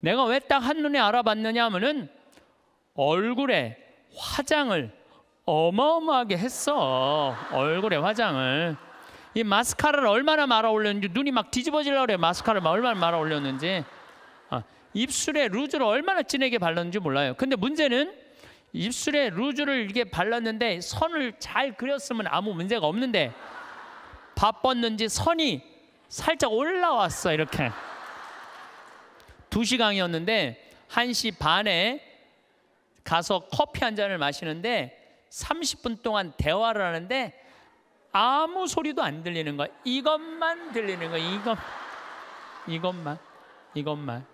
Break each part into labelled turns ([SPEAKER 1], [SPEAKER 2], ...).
[SPEAKER 1] 내가 왜 딱 한눈에 알아봤느냐 하면은 얼굴에 화장을 어마어마하게 했어. 얼굴에 화장을. 이 마스카라를 얼마나 말아 올렸는지 눈이 막 뒤집어지려고 그래. 마스카라를 얼마나 말아 올렸는지. 아, 입술에 루즈를 얼마나 진하게 발랐는지 몰라요. 근데 문제는 입술에 루즈를 이렇게 발랐는데 선을 잘 그렸으면 아무 문제가 없는데 바빴는지 선이 살짝 올라왔어. 이렇게. 2시 강이었는데 1시 반에 가서 커피 한 잔을 마시는데 30분 동안 대화를 하는데 아무 소리도 안 들리는 거야. 이것만 들리는 거야. 이것, 이것만, 이것만.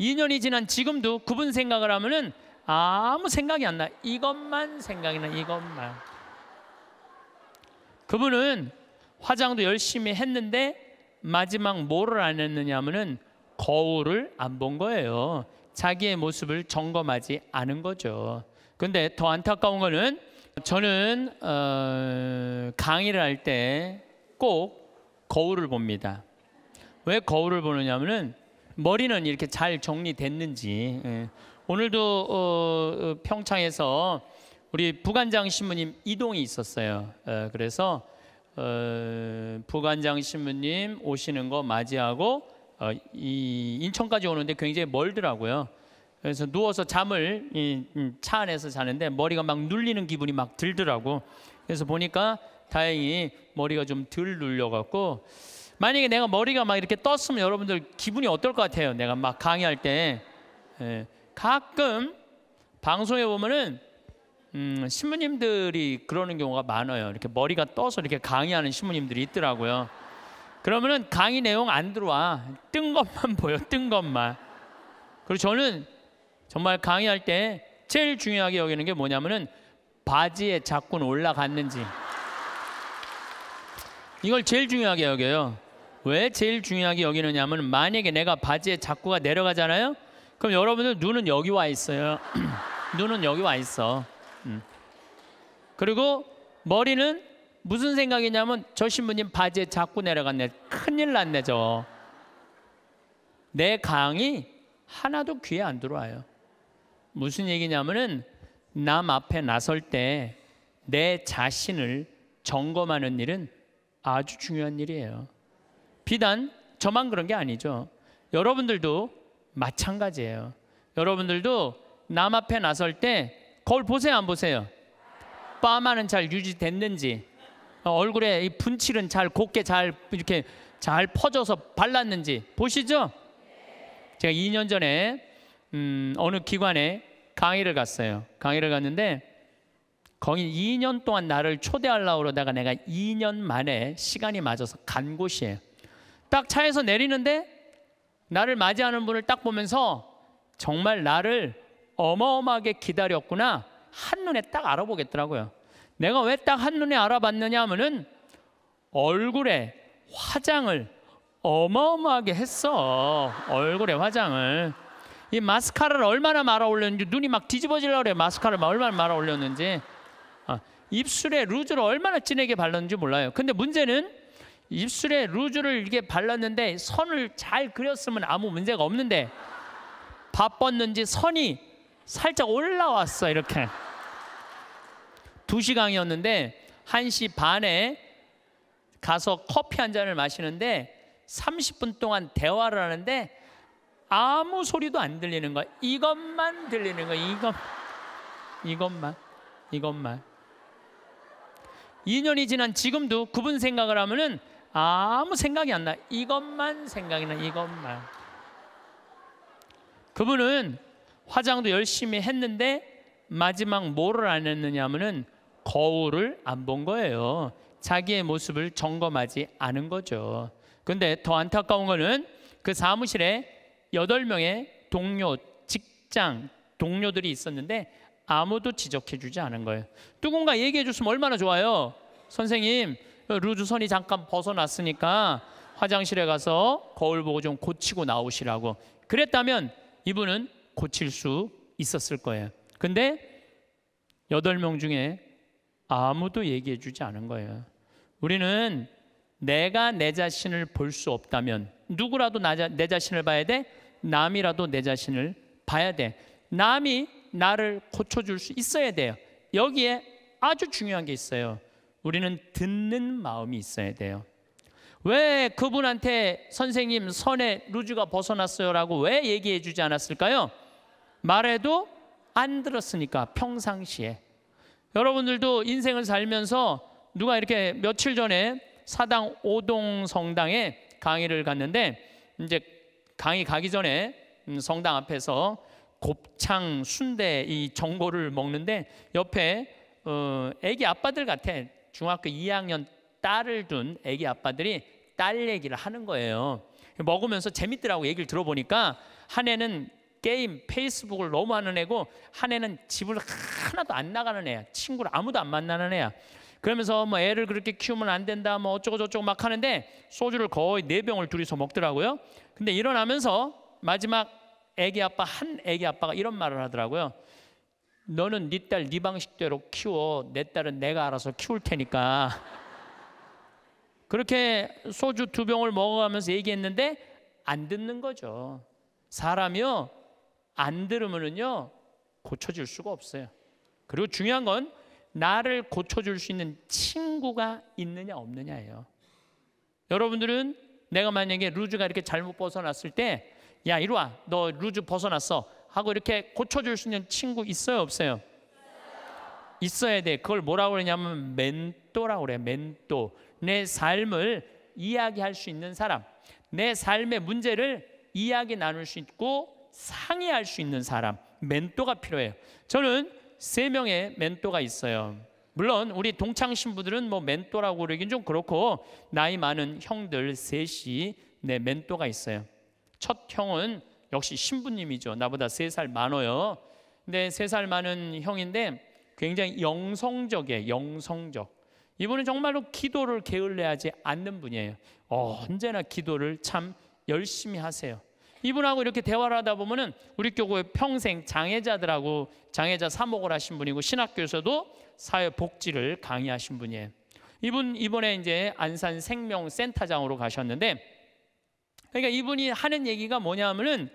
[SPEAKER 1] 2년이 지난 지금도 그분 생각을 하면은 아무 생각이 안 나. 이것만 생각이 나. 이것만. 그분은 화장도 열심히 했는데 마지막 뭐를 안 했느냐 하면은 거울을 안 본 거예요. 자기의 모습을 점검하지 않은 거죠. 근데 더 안타까운 거는 저는 어, 강의를 할 때 꼭 거울을 봅니다. 왜 거울을 보느냐면은 머리는 이렇게 잘 정리됐는지 예. 오늘도 어, 어 평창에서 우리 부관장 신부님 이동이 있었어요. 예, 그래서 어, 부관장 신부님 오시는 거 맞이하고 어, 이 인천까지 오는데 굉장히 멀더라고요. 그래서 누워서 잠을 이, 음, 차 안에서 자는데 머리가 막 눌리는 기분이 막 들더라고. 그래서 보니까 다행히 머리가 좀 덜 눌려갖고 만약에 내가 머리가 막 이렇게 떴으면 여러분들 기분이 어떨 것 같아요? 내가 막 강의할 때 예, 가끔 방송에 보면은 음, 신부님들이 그러는 경우가 많아요. 이렇게 머리가 떠서 이렇게 강의하는 신부님들이 있더라고요. 그러면은 강의 내용 안 들어와. 뜬 것만 보여. 뜬 것만. 그리고 저는 정말 강의할 때 제일 중요하게 여기는 게 뭐냐면은 바지에 자꾸 올라갔는지. 이걸 제일 중요하게 여겨요. 왜 제일 중요하게 여기느냐면 만약에 내가 바지에 자꾸가 내려가잖아요. 그럼 여러분들 눈은 여기 와 있어요. 눈은 여기 와 있어. 음. 그리고 머리는 무슨 생각이냐면 저 신부님 바지에 자꾸 내려갔네. 큰일 났네 저. 내 강이 하나도 귀에 안 들어와요. 무슨 얘기냐면은 남 앞에 나설 때 내 자신을 점검하는 일은 아주 중요한 일이에요. 비단 저만 그런 게 아니죠. 여러분들도 마찬가지예요. 여러분들도 남 앞에 나설 때 거울 보세요, 안 보세요? 빠마는 잘 유지됐는지 어, 얼굴에 이 분칠은 잘 곱게 잘 이렇게 잘 퍼져서 발랐는지 보시죠. 제가 2년 전에 음, 어느 기관에 강의를 갔어요. 강의를 갔는데 거기 2년 동안 나를 초대하려고 그러다가 내가 2년 만에 시간이 맞아서 간 곳이에요. 딱 차에서 내리는데 나를 맞이하는 분을 딱 보면서 정말 나를 어마어마하게 기다렸구나 한눈에 딱 알아보겠더라고요. 내가 왜 딱 한눈에 알아봤느냐 하면은 얼굴에 화장을 어마어마하게 했어. 얼굴에 화장을. 이 마스카라를 얼마나 말아 올렸는지 눈이 막 뒤집어지려고 그래. 마스카라를 얼마나 말아 올렸는지. 아, 입술에 루즈를 얼마나 진하게 발랐는지 몰라요. 근데 문제는 입술에 루즈를 이렇게 발랐는데 선을 잘 그렸으면 아무 문제가 없는데 바빴는지 선이 살짝 올라왔어. 이렇게. 2시 강이었는데 1시 반에 가서 커피 한 잔을 마시는데 30분 동안 대화를 하는데 아무 소리도 안 들리는 거야. 이것만 들리는 거야. 이것, 이것만, 이것만. 2년이 지난 지금도 그분 생각을 하면은 아무 생각이 안 나. 이것만 생각이 나. 이것만. 그분은 화장도 열심히 했는데 마지막 뭐를 안 했느냐 하면은 거울을 안 본 거예요. 자기의 모습을 점검하지 않은 거죠. 근데 더 안타까운 거는 그 사무실에 여덟 명의 동료, 직장 동료들이 있었는데 아무도 지적해 주지 않은 거예요. 누군가 얘기해 줬으면 얼마나 좋아요. 선생님, 루즈선이 잠깐 벗어났으니까 화장실에 가서 거울 보고 좀 고치고 나오시라고. 그랬다면 이분은 고칠 수 있었을 거예요. 근데 여덟 명 중에 아무도 얘기해 주지 않은 거예요. 우리는 내가 내 자신을 볼 수 없다면 누구라도 자, 내 자신을 봐야 돼. 남이라도 내 자신을 봐야 돼. 남이 나를 고쳐줄 수 있어야 돼요. 여기에 아주 중요한 게 있어요. 우리는 듣는 마음이 있어야 돼요. 왜 그분한테 선생님 선에 루즈가 벗어났어요 라고 왜 얘기해 주지 않았을까요? 말해도 안 들었으니까 평상시에 여러분들도 인생을 살면서 누가 이렇게 며칠 전에 사당 오동 성당에 강의를 갔는데 이제 강의 가기 전에 음, 성당 앞에서 곱창 순대 이 전골을 먹는데 옆에 어, 애기 아빠들 같아 중학교 2학년 딸을 둔 애기 아빠들이 딸 얘기를 하는 거예요. 먹으면서 재밌더라고 얘기를 들어보니까 한해는 게임, 페이스북을 너무 하는 애고 한 애는 집을 하나도 안 나가는 애야. 친구를 아무도 안 만나는 애야. 그러면서 뭐 애를 그렇게 키우면 안 된다 뭐 어쩌고 저쩌고 막 하는데 소주를 거의 네 병을 둘이서 먹더라고요. 근데 일어나면서 마지막 애기 아빠 한 애기 아빠가 이런 말을 하더라고요. 너는 네딸네 네 방식대로 키워. 내 딸은 내가 알아서 키울 테니까. 그렇게 소주 두 병을 먹어가면서 얘기했는데 안 듣는 거죠. 사람이요 안들으면요 고쳐질 수가 없어요. 그리고 중요한 건 나를 고쳐줄 수 있는 친구가 있느냐 없느냐예요. 여러분들은 내가 만약에 루즈가 이렇게 잘못 벗어났을 때, 야 이리 와, 너 루즈 벗어났어 하고 이렇게 고쳐줄 수 있는 친구 있어요 없어요? 있어야 돼. 그걸 뭐라고 그러냐면 멘토라고 그래. 멘토. 내 삶을 이야기할 수 있는 사람, 내 삶의 문제를 이야기 나눌 수 있고 상의할 수 있는 사람, 멘토가 필요해요. 저는 세 명의 멘토가 있어요. 물론 우리 동창 신부들은 뭐 멘토라고 그러긴 좀 그렇고 나이 많은 형들 셋이 내 네, 멘토가 있어요. 첫 형은 역시 신부님이죠. 나보다 세 살 많어요. 근데 세살 많은 형인데 굉장히 영성적에 영성적. 이분은 정말로 기도를 게을리하지 않는 분이에요. 어, 언제나 기도를 참 열심히 하세요. 이분하고 이렇게 대화를 하다 보면은 우리 교구의 평생 장애자들하고 장애자 사목을 하신 분이고 신학교에서도 사회복지를 강의하신 분이에요. 이분 이번에 이제 안산 생명센터장으로 가셨는데 그러니까 이분이 하는 얘기가 뭐냐면은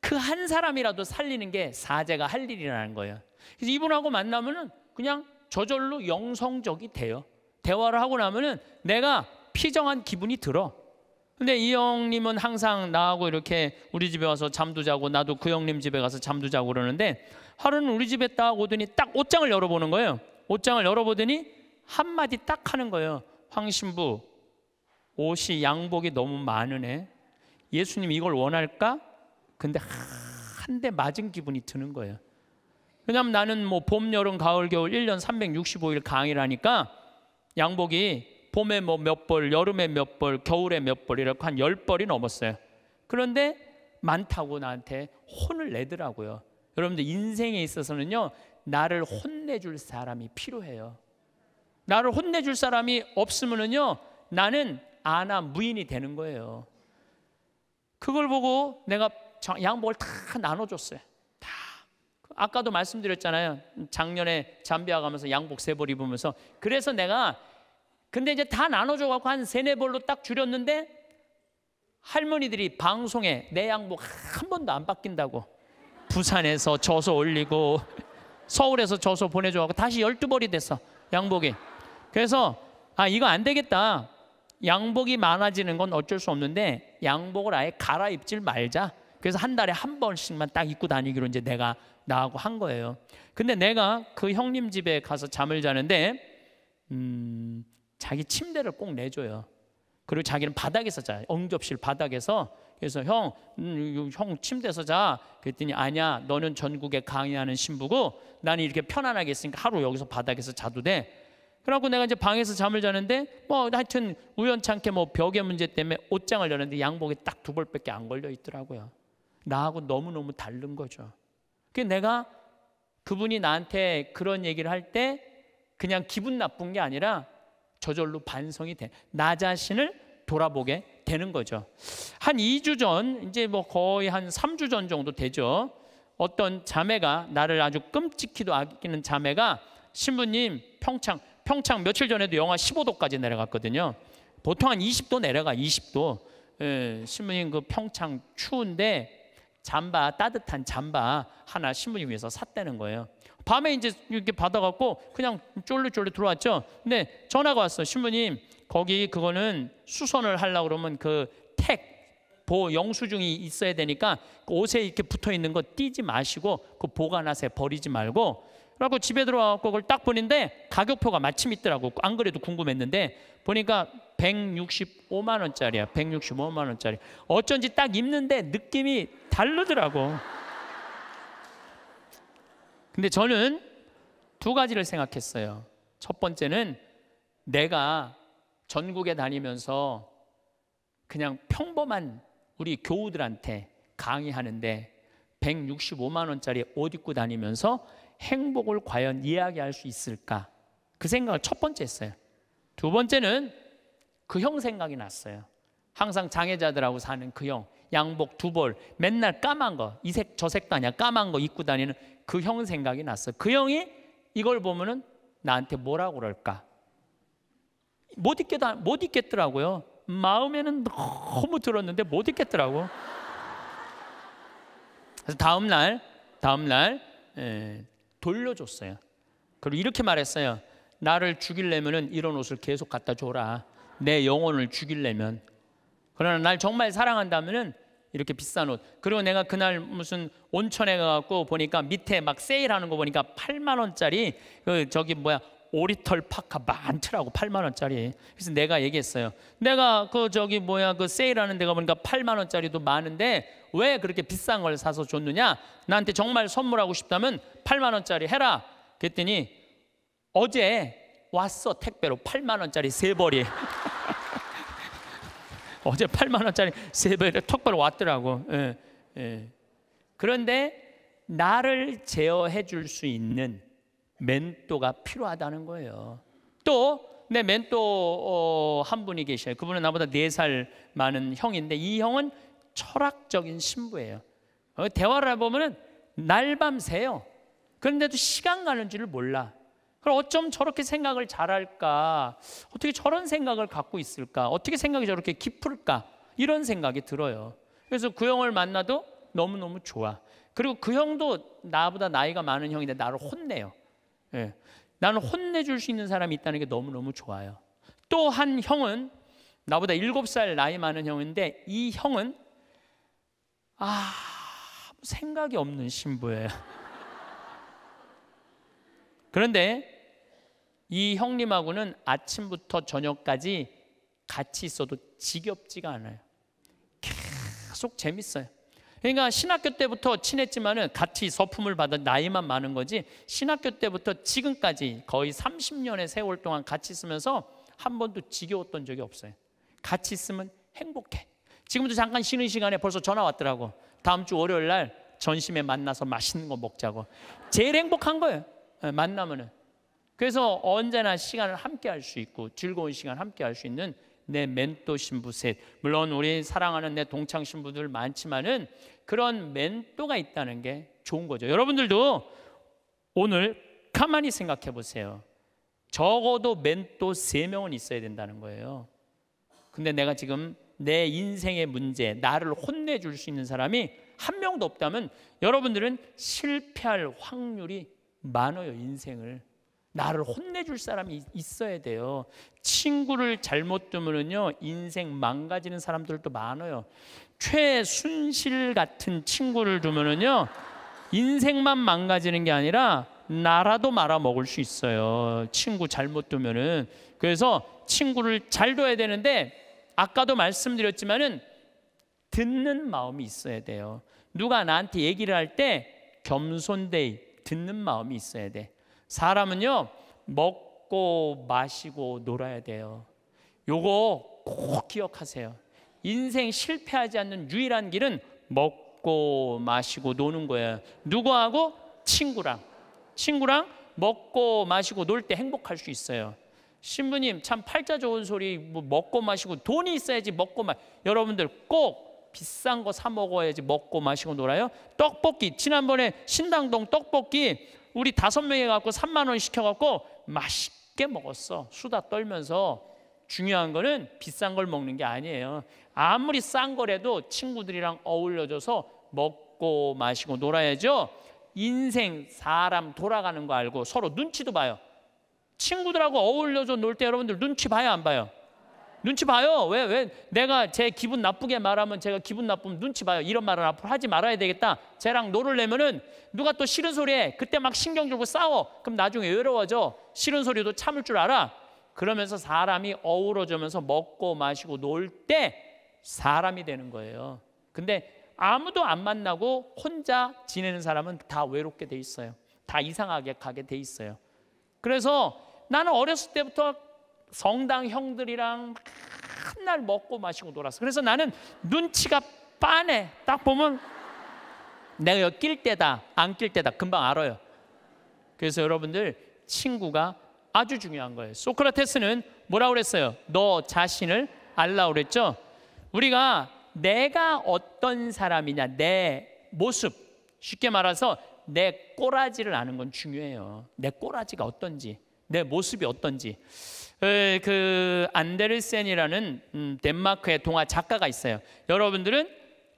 [SPEAKER 1] 그 한 사람이라도 살리는 게 사제가 할 일이라는 거예요. 그래서 이분하고 만나면은 그냥 저절로 영성적이 돼요. 대화를 하고 나면은 내가 피정한 기분이 들어. 근데 이 형님은 항상 나하고 이렇게 우리 집에 와서 잠도 자고 나도 그 형님 집에 가서 잠도 자고 그러는데 하루는 우리 집에 딱 오더니 딱 옷장을 열어보는 거예요. 옷장을 열어보더니 한마디 딱 하는 거예요. 황신부 옷이 양복이 너무 많으네. 예수님 이걸 원할까? 근데 한 대 맞은 기분이 드는 거예요. 왜냐면 나는 뭐 봄, 여름, 가을, 겨울 1년 365일 강의라니까 양복이 봄에 뭐몇 벌, 여름에 몇 벌, 겨울에 몇 벌, 이렇게 한 열벌이 넘었어요. 그런데 많다고 나한테 혼을 내더라고요. 여러분들 인생에 있어서는요, 나를 혼내줄 사람이 필요해요. 나를 혼내줄 사람이 없으면은요, 나는 아나 무인이 되는 거예요. 그걸 보고 내가 양복을 다 나눠줬어요. 다. 그 아까도 말씀드렸잖아요. 작년에 잠비아 가면서 양복 세 벌 입으면서 그래서 내가 근데 이제 다 나눠줘 갖고 한 세네 벌로 딱 줄였는데 할머니들이 방송에 내 양복 한 번도 안 바뀐다고 부산에서 저서 올리고 서울에서 저서 보내줘 갖고 다시 열두 벌이 됐어 양복이 그래서 아 이거 안 되겠다 양복이 많아지는 건 어쩔 수 없는데 양복을 아예 갈아입질 말자 그래서 한 달에 한 번씩만 딱 입고 다니기로 이제 내가 나하고 한 거예요 근데 내가 그 형님 집에 가서 잠을 자는데 음 자기 침대를 꼭 내줘요. 그리고 자기는 바닥에서 자. 응접실 바닥에서. 그래서 형, 음, 형 침대에서 자. 그랬더니 아니야. 너는 전국에 강의하는 신부고 나는 이렇게 편안하게 있으니까 하루 여기서 바닥에서 자도 돼. 그러고 내가 이제 방에서 잠을 자는데 뭐 하여튼 우연찮게 뭐 벽의 문제 때문에 옷장을 열었는데 양복이 딱 두 벌밖에 안 걸려 있더라고요. 나하고 너무너무 다른 거죠. 그 내가 그분이 나한테 그런 얘기를 할 때 그냥 기분 나쁜 게 아니라 저절로 반성이 돼. 나 자신을 돌아보게 되는 거죠. 한 2주 전, 이제 뭐 거의 한 3주 전 정도 되죠. 어떤 자매가 나를 아주 끔찍히도 아끼는 자매가 신부님 평창 평창 며칠 전에도 영하 15도까지 내려갔거든요. 보통 한 20도 내려가 20도. 예, 신부님 그 평창 추운데 잠바 따뜻한 잠바 하나 신부님 위해서 샀다는 거예요. 밤에 이제 이렇게 받아갖고 그냥 쫄르쫄르 들어왔죠. 근데 전화가 왔어. 신부님 거기 그거는 수선을 하려고 그러면 그 택 보 영수증이 있어야 되니까 그 옷에 이렇게 붙어 있는 거 띄지 마시고 그보관하세 버리지 말고. 그래고 집에 들어와서 그걸 딱 보는데 가격표가 마침 있더라고. 안 그래도 궁금했는데 보니까 165만 원짜리야. 165만 원짜리. 어쩐지 딱 입는데 느낌이 다르더라고. 근데 저는 두 가지를 생각했어요. 첫 번째는 내가 전국에 다니면서 그냥 평범한 우리 교우들한테 강의하는데 165만 원짜리 옷 입고 다니면서 행복을 과연 이야기할 수 있을까? 그 생각을 첫 번째 했어요. 두 번째는 그형 생각이 났어요. 항상 장애자들하고 사는 그 형, 양복 두 벌, 맨날 까만 거, 이 색, 저 색도 아니야, 까만 거 입고 다니는 그 형 생각이 났어. 요그 형이 이걸 보면은 나한테 뭐라고 그럴까? 못입겠다못 읽겠더라고요. 마음에는 너무 들었는데 못입겠더라고 그래서 다음 날, 다음 날 에, 예, 돌려줬어요. 그리고 이렇게 말했어요. 나를 죽이려면은 이런 옷을 계속 갖다 줘라. 내 영혼을 죽이려면 그러나 날 정말 사랑한다면은 이렇게 비싼 옷. 그리고 내가 그날 무슨 온천에 가갖고 보니까 밑에 막 세일하는 거 보니까 8만 원짜리 그 저기 뭐야 오리털 파카 많더라고 8만 원짜리. 그래서 내가 얘기했어요. 내가 그 저기 뭐야 그 세일하는 데가 보니까 8만 원짜리도 많은데 왜 그렇게 비싼 걸 사서 줬느냐? 나한테 정말 선물하고 싶다면 8만 원짜리 해라. 그랬더니 어제 왔어 택배로 8만 원짜리 세 벌이 어제 8만 원짜리 세 벌이 턱벌 왔더라고. 예, 예. 그런데 나를 제어해 줄 수 있는 멘토가 필요하다는 거예요. 또 내 멘토 어, 한 분이 계셔요. 그분은 나보다 네 살 많은 형인데 이 형은 철학적인 신부예요. 어, 대화를 보면 날밤새요. 그런데도 시간 가는 줄을 몰라. 그럼 어쩜 저렇게 생각을 잘할까? 어떻게 저런 생각을 갖고 있을까? 어떻게 생각이 저렇게 깊을까? 이런 생각이 들어요. 그래서 그 형을 만나도 너무너무 좋아. 그리고 그 형도 나보다 나이가 많은 형인데 나를 혼내요. 예. 나는 혼내줄 수 있는 사람이 있다는 게 너무너무 좋아요. 또 한 형은 나보다 7살 나이 많은 형인데 이 형은 아 생각이 없는 신부예요. 그런데 이 형님하고는 아침부터 저녁까지 같이 있어도 지겹지가 않아요. 계속 재밌어요. 그러니까 신학교 때부터 친했지만은 같이 서품을 받은 나이만 많은 거지 신학교 때부터 지금까지 거의 30년의 세월 동안 같이 있으면서 한 번도 지겨웠던 적이 없어요. 같이 있으면 행복해. 지금도 잠깐 쉬는 시간에 벌써 전화 왔더라고. 다음 주 월요일 날 전심에 만나서 맛있는 거 먹자고. 제일 행복한 거예요. 예, 만나면은. 그래서 언제나 시간을 함께 할 수 있고 즐거운 시간 함께 할 수 있는 내 멘토 신부 셋. 물론 우리 사랑하는 내 동창 신부들 많지만은 그런 멘토가 있다는 게 좋은 거죠. 여러분들도 오늘 가만히 생각해 보세요. 적어도 멘토 세명은 있어야 된다는 거예요. 근데 내가 지금 내 인생의 문제, 나를 혼내줄 수 있는 사람이 한 명도 없다면 여러분들은 실패할 확률이 많아요, 인생을. 나를 혼내줄 사람이 있어야 돼요. 친구를 잘못 두면은요 인생 망가지는 사람들도 많아요. 최순실 같은 친구를 두면은요 인생만 망가지는 게 아니라 나라도 말아 먹을 수 있어요. 친구 잘못 두면은 그래서 친구를 잘 둬야 되는데 아까도 말씀드렸지만은 듣는 마음이 있어야 돼요. 누가 나한테 얘기를 할 때겸손되 듣는 마음이 있어야 돼. 사람은요, 먹고 마시고 놀아야 돼요. 요거 꼭 기억하세요. 인생 실패하지 않는 유일한 길은 먹고 마시고 노는 거예요. 누구하고? 친구랑. 친구랑 먹고 마시고 놀 때 행복할 수 있어요. 신부님 참 팔자 좋은 소리 뭐 먹고 마시고 돈이 있어야지 먹고 마 여러분들 꼭 비싼 거 사 먹어야지 먹고 마시고 놀아요. 떡볶이 지난번에 신당동 떡볶이 우리 다섯 명이 갖고 3만 원 시켜 갖고 맛있게 먹었어. 수다 떨면서 중요한 거는 비싼 걸 먹는 게 아니에요. 아무리 싼 거라도 친구들이랑 어울려져서 먹고 마시고 놀아야죠. 인생 사람 돌아가는 거 알고 서로 눈치도 봐요. 친구들하고 어울려져 놀때 여러분들 눈치 봐요 안 봐요? 눈치 봐요. 왜, 왜 내가 제 기분 나쁘게 말하면 제가 기분 나쁘면 눈치 봐요. 이런 말은 앞으로 하지 말아야 되겠다. 쟤랑 노를 내면은 누가 또 싫은 소리해. 그때 막 신경 주고 싸워. 그럼 나중에 외로워져. 싫은 소리도 참을 줄 알아. 그러면서 사람이 어우러져면서 먹고 마시고 놀 때 사람이 되는 거예요. 근데 아무도 안 만나고 혼자 지내는 사람은 다 외롭게 돼 있어요. 다 이상하게 가게 돼 있어요. 그래서 나는 어렸을 때부터 성당 형들이랑 한날 먹고 마시고 놀았어. 그래서 나는 눈치가 빠네. 딱 보면 내가 여기 낄 때다, 안 낄 때다 금방 알아요. 그래서 여러분들 친구가 아주 중요한 거예요. 소크라테스는 뭐라고 그랬어요? 너 자신을 알라 그랬죠? 우리가 내가 어떤 사람이냐, 내 모습, 쉽게 말해서 내 꼬라지를 아는 건 중요해요. 내 꼬라지가 어떤지, 내 모습이 어떤지. 그 안데르센이라는 음, 덴마크의 동화 작가가 있어요. 여러분들은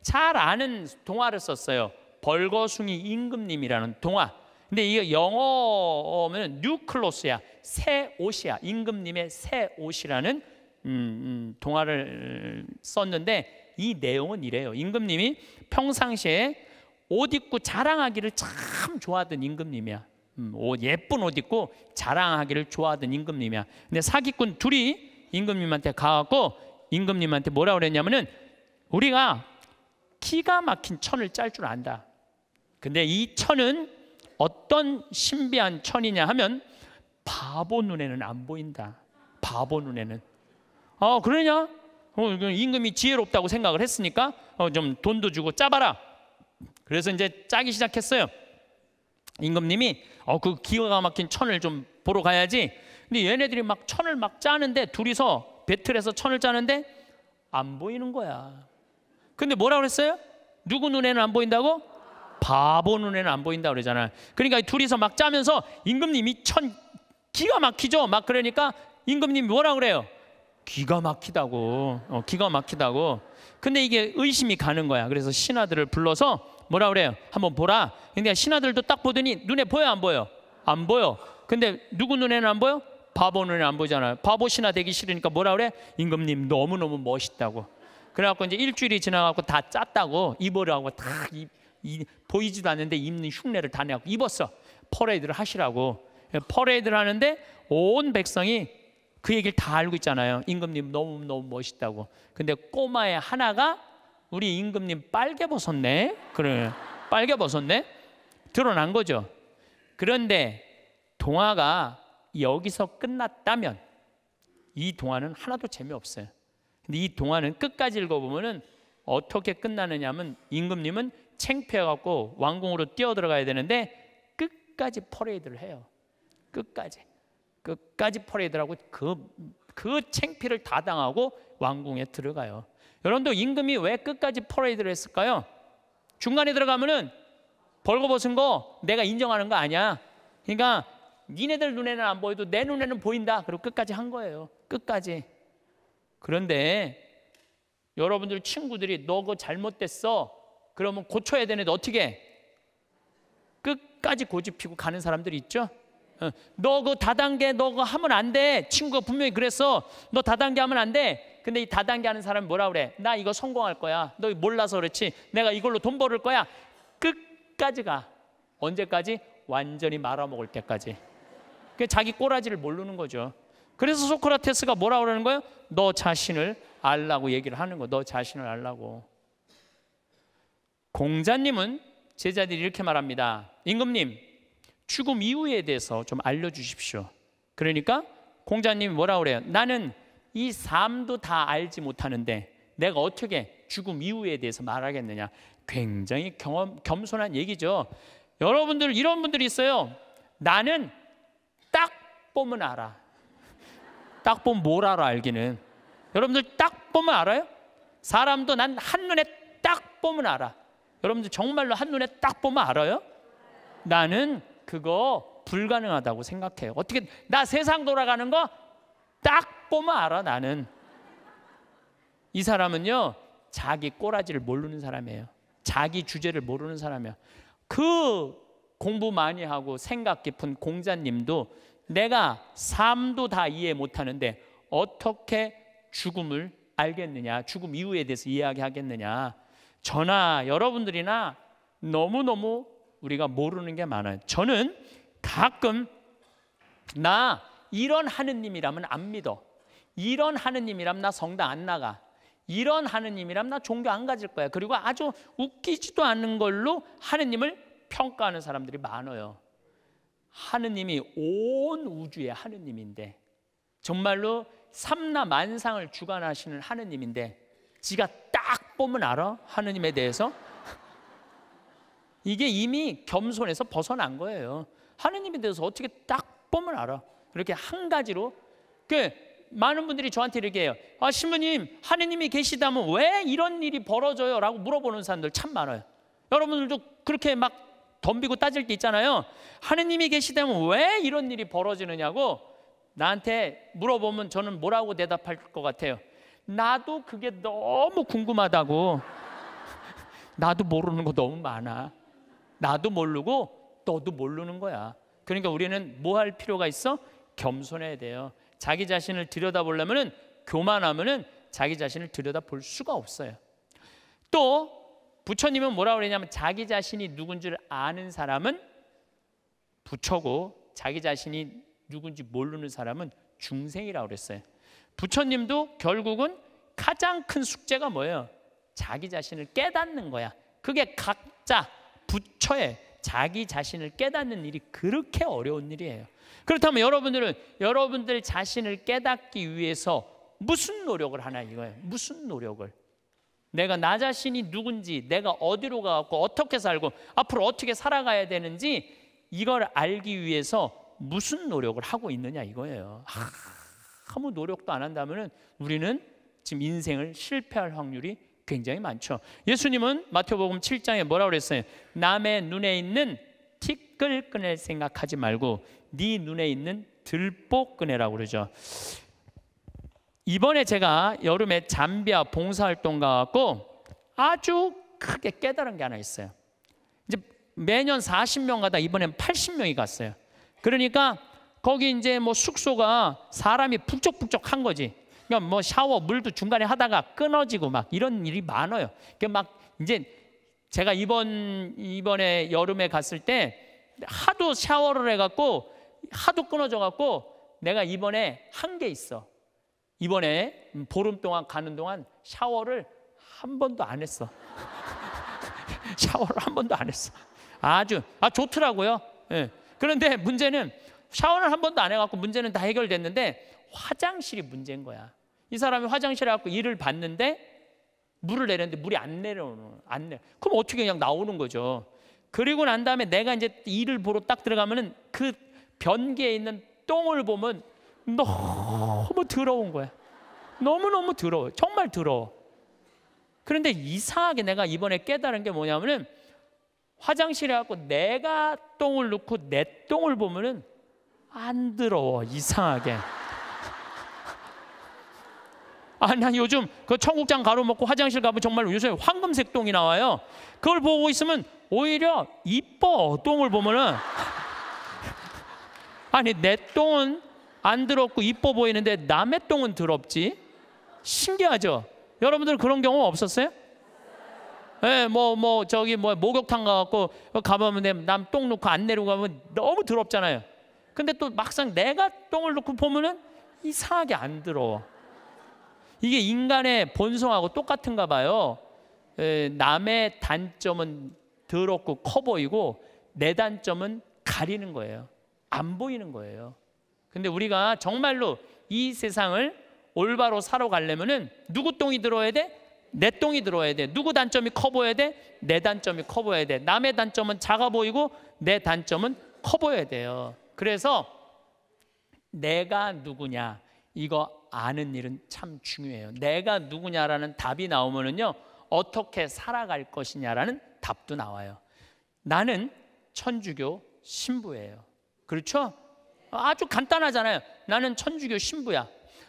[SPEAKER 1] 잘 아는 동화를 썼어요. 벌거숭이 임금님이라는 동화. 근데 이거 영어면 뉴클로스야. 새 옷이야. 임금님의 새 옷이라는 음, 음, 동화를 썼는데 이 내용은 이래요. 임금님이 평상시에 옷 입고 자랑하기를 참 좋아하던 임금님이야. 옷, 음, 예쁜 옷 입고 자랑하기를 좋아하던 임금님이야. 근데 사기꾼 둘이 임금님한테 가갖고 임금님한테 뭐라 그랬냐면은 우리가 기가 막힌 천을 짤 줄 안다. 근데 이 천은 어떤 신비한 천이냐 하면 바보 눈에는 안 보인다. 바보 눈에는. 어, 그러냐? 어, 그 임금이 지혜롭다고 생각을 했으니까 어, 좀 돈도 주고 짜봐라. 그래서 이제 짜기 시작했어요. 임금님이 어그 기가 막힌 천을 좀 보러 가야지. 근데 얘네들이 막 천을 막 짜는데 둘이서 배틀에서 천을 짜는데 안 보이는 거야. 근데 뭐라 그랬어요? 누구 눈에는 안 보인다고? 바보 눈에는 안 보인다 그러잖아. 그러니까 둘이서 막 짜면서 임금님이 천 기가 막히죠. 막 그러니까 임금님이 뭐라 그래요? 기가 막히다고. 어, 기가 막히다고. 근데 이게 의심이 가는 거야. 그래서 신하들을 불러서 뭐라 그래요? 한번 보라. 근데 그러니까 신하들도 딱 보더니 눈에 보여 안 보여? 안 보여. 근데 누구 눈에는 안 보여? 바보 눈에 안 보잖아요. 바보 신하 되기 싫으니까 뭐라 그래? 임금님 너무너무 멋있다고. 그래갖고 이제 일주일이 지나갖고 다 짰다고 입으라고 다 입, 이, 보이지도 않는데 입는 흉내를 다 내갖고 입었어. 퍼레이드를 하시라고. 퍼레이드를 하는데 온 백성이 그 얘기를 다 알고 있잖아요. 임금님 너무너무 멋있다고. 근데 꼬마의 하나가 우리 임금님 빨개 벗었네. 그래. 빨개 벗었네. 드러난 거죠. 그런데 동화가 여기서 끝났다면 이 동화는 하나도 재미없어요. 근데 이 동화는 끝까지 읽어보면 어떻게 끝나느냐면 임금님은 챙피해갖고 왕궁으로 뛰어들어가야 되는데 끝까지 퍼레이드를 해요. 끝까지. 끝까지 퍼레이드라고 그, 그 챙피를 다 당하고 왕궁에 들어가요. 여러분들 임금이 왜 끝까지 퍼레이드를 했을까요? 중간에 들어가면은 벌거벗은 거 내가 인정하는 거 아니야. 그러니까 니네들 눈에는 안 보여도 내 눈에는 보인다. 그리고 끝까지 한 거예요. 끝까지. 그런데 여러분들 친구들이 너그 잘못됐어. 그러면 고쳐야 되는데 어떻게? 끝까지 고집피고 가는 사람들이 있죠? 어, 너그 다단계 너 그 하면 안 돼. 친구가 분명히 그랬어. 너 다단계 하면 안 돼. 근데 이 다단계 하는 사람이 뭐라 그래? 나 이거 성공할 거야. 너 몰라서 그렇지. 내가 이걸로 돈 벌을 거야. 끝까지 가. 언제까지? 완전히 말아먹을 때까지. 그 자기 꼬라지를 모르는 거죠. 그래서 소크라테스가 뭐라 그러는 거예요? 너 자신을 알라고 얘기를 하는 거. 너 자신을 알라고. 공자님은 제자들이 이렇게 말합니다. 임금님, 죽음 이후에 대해서 좀 알려주십시오. 그러니까 공자님이 뭐라 그래요? 나는 이 삶도 다 알지 못하는데 내가 어떻게 죽음 이후에 대해서 말하겠느냐? 굉장히 경험, 겸손한 얘기죠. 여러분들 이런 분들이 있어요. 나는 딱 보면 알아. 딱 보면 뭘 알아 알기는. 여러분들 딱 보면 알아요? 사람도 난 한눈에 딱 보면 알아. 여러분들 정말로 한눈에 딱 보면 알아요? 나는 그거 불가능하다고 생각해요. 어떻게 나 세상 돌아가는 거 딱 보면 알아 나는. 이 사람은요 자기 꼬라지를 모르는 사람이에요. 자기 주제를 모르는 사람이야. 그 공부 많이 하고 생각 깊은 공자님도 내가 삶도 다 이해 못하는데 어떻게 죽음을 알겠느냐 죽음 이후에 대해서 이야기하겠느냐 저나 여러분들이나 너무너무 우리가 모르는 게 많아요. 저는 가끔 나 이런 하느님이라면 안 믿어. 이런 하느님이라면 나 성당 안 나가. 이런 하느님이라면 나 종교 안 가질 거야. 그리고 아주 웃기지도 않은 걸로 하느님을 평가하는 사람들이 많아요. 하느님이 온 우주의 하느님인데 정말로 삼나 만상을 주관하시는 하느님인데 지가 딱 보면 알아 하느님에 대해서 이게 이미 겸손에서 벗어난 거예요. 하느님에 대해서 어떻게 딱 보면 알아. 그렇게 한 가지로 그 많은 분들이 저한테 이렇게 해요. 아 신부님 하느님이 계시다면 왜 이런 일이 벌어져요?라고 물어보는 사람들 참 많아요. 여러분들도 그렇게 막 덤비고 따질 게 있잖아요. 하느님이 계시다면 왜 이런 일이 벌어지느냐고 나한테 물어보면 저는 뭐라고 대답할 것 같아요. 나도 그게 너무 궁금하다고. 나도 모르는 거 너무 많아. 나도 모르고 너도 모르는 거야. 그러니까 우리는 뭐 할 필요가 있어? 겸손해야 돼요. 자기 자신을 들여다보려면은 교만하면은 자기 자신을 들여다볼 수가 없어요. 또 부처님은 뭐라 고 그러냐면 자기 자신이 누군지를 아는 사람은 부처고 자기 자신이 누군지 모르는 사람은 중생이라고 그랬어요. 부처님도 결국은 가장 큰 숙제가 뭐예요? 자기 자신을 깨닫는 거야. 그게 각자 부처에 자기 자신을 깨닫는 일이 그렇게 어려운 일이에요. 그렇다면 여러분들은 여러분들 자신을 깨닫기 위해서 무슨 노력을 하나 이거예요. 무슨 노력을? 내가 나 자신이 누군지, 내가 어디로 가고 어떻게 살고 앞으로 어떻게 살아가야 되는지 이걸 알기 위해서 무슨 노력을 하고 있느냐 이거예요. 아무 노력도 안 한다면은 우리는 지금 인생을 실패할 확률이 굉장히 많죠. 예수님은 마태복음 7장에 뭐라고 그랬어요? 남의 눈에 있는 티끌 꺼낼 생각하지 말고 네 눈에 있는 들보 꺼내라고 그러죠. 이번에 제가 여름에 잠비아 봉사활동 가고 아주 크게 깨달은 게 하나 있어요. 이제 매년 40명 가다 이번엔 80명이 갔어요. 그러니까 거기 이제 뭐 숙소가 사람이 북적북적한 거지. 그러니까 뭐 샤워 물도 중간에 하다가 끊어지고 막 이런 일이 많아요. 그러니까 막 이제 제가 이번 이번에 여름에 갔을 때 하도 샤워를 해갖고 하도 끊어져갖고 내가 이번에 한 게 있어. 이번에 보름 동안 가는 동안 샤워를 한 번도 안 했어. 샤워를 한 번도 안 했어. 아주 아 좋더라고요. 예. 그런데 문제는 샤워를 한 번도 안 해갖고 문제는 다 해결됐는데 화장실이 문제인 거야. 이 사람이 화장실에 갖고 일을 봤는데 물을 내렸는데 물이 안 내려오는 안 내. 그럼 어떻게 그냥 나오는 거죠. 그리고 난 다음에 내가 이제 일을 보러 딱 들어가면은 그 변기에 있는 똥을 보면 너무 더러운 거야. 너무너무 더러워. 정말 더러워. 그런데 이상하게 내가 이번에 깨달은 게 뭐냐면은 화장실에 갖고 내가 똥을 놓고 내 똥을 보면은 안 더러워. 이상하게. 아나 니 요즘 그 청국장 가루 먹고 화장실 가면 정말 요새 황금색 똥이 나와요. 그걸 보고 있으면 오히려 이뻐 똥을 보면은 아니 내 똥은 안 더럽고 이뻐 보이는데 남의 똥은 더럽지 신기하죠. 여러분들 그런 경우 없었어요? 예, 뭐, 뭐, 저기, 뭐, 목욕탕 가갖고 가보면 남 똥 놓고 안 내려고 가면 너무 더럽잖아요. 근데 또 막상 내가 똥을 놓고 보면은 이상하게 안 더러워. 이게 인간의 본성하고 똑같은가 봐요. 에, 남의 단점은 더럽고 커 보이고 내 단점은 가리는 거예요. 안 보이는 거예요. 근데 우리가 정말로 이 세상을 올바로 살아가려면은 누구 똥이 들어야 돼? 내 똥이 들어야 돼. 누구 단점이 커 보여야 돼? 내 단점이 커 보여야 돼. 남의 단점은 작아 보이고 내 단점은 커 보여야 돼요. 그래서 내가 누구냐 이거 아는 일은 참 중요해요. 내가 누구냐라는 답이 나오면은요, 어떻게 살아갈 것이냐라는 답도 나와요. 나는 천주교 신부예요. 그렇죠? 아주 간단하잖아요. 나는 천주교 신부야.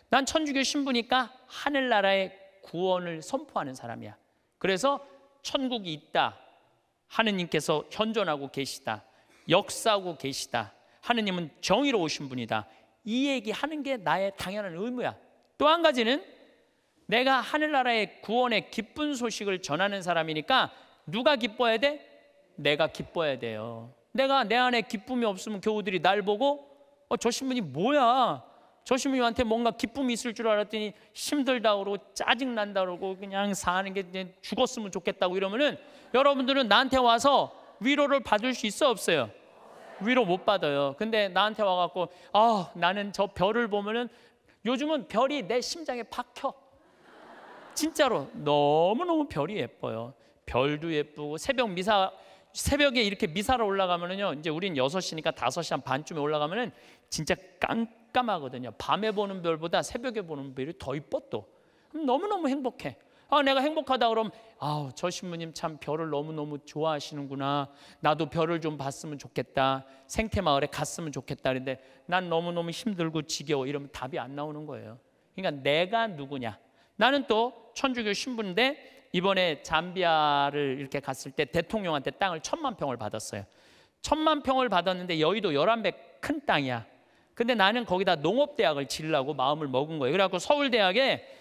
[SPEAKER 1] 난 천주교 신부니까 하늘나라의 구원을 선포하는 사람이야. 그래서 천국이 있다. 하느님께서 현존하고 계시다. 역사하고 계시다. 하느님은 정의로우신 분이다. 이 얘기하는 게 나의 당연한 의무야. 또 한 가지는 내가 하늘나라의 구원의 기쁜 소식을 전하는 사람이니까 누가 기뻐야 돼? 내가 기뻐야 돼요. 내가 내 안에 기쁨이 없으면 교우들이 날 보고 어, 저 신부님 뭐야? 저 신부님한테 뭔가 기쁨이 있을 줄 알았더니 힘들다 그러고 짜증 난다 그러고 그냥 사는 게 그냥 죽었으면 좋겠다고 이러면은 여러분들은 나한테 와서 위로를 받을 수 있어 없어요? 위로 못 받아요. 근데 나한테 와갖고 아 나는 저 별을 보면은 요즘은 별이 내 심장에 박혀. 진짜로 너무너무 별이 예뻐요. 별도 예쁘고 새벽 미사 새벽에 이렇게 미사로 올라가면은요. 이제 우린 여섯 시니까 다섯 시한 반쯤에 올라가면은 진짜 깜깜하거든요. 밤에 보는 별보다 새벽에 보는 별이 더 이뻐 또. 너무너무 행복해. 아, 내가 행복하다 그럼 아우, 저 신부님 참 별을 너무너무 좋아하시는구나. 나도 별을 좀 봤으면 좋겠다. 생태 마을에 갔으면 좋겠다. 그런데 난 너무너무 힘들고 지겨워. 이러면 답이 안 나오는 거예요. 그러니까 내가 누구냐? 나는 또 천주교 신부인데 이번에 잠비아를 이렇게 갔을 때 대통령한테 땅을 천만 평을 받았어요. 천만 평을 받았는데 여의도 열한배 큰 땅이야. 근데 나는 거기다 농업대학을 지으려고 마음을 먹은 거예요. 그래갖고 서울대학에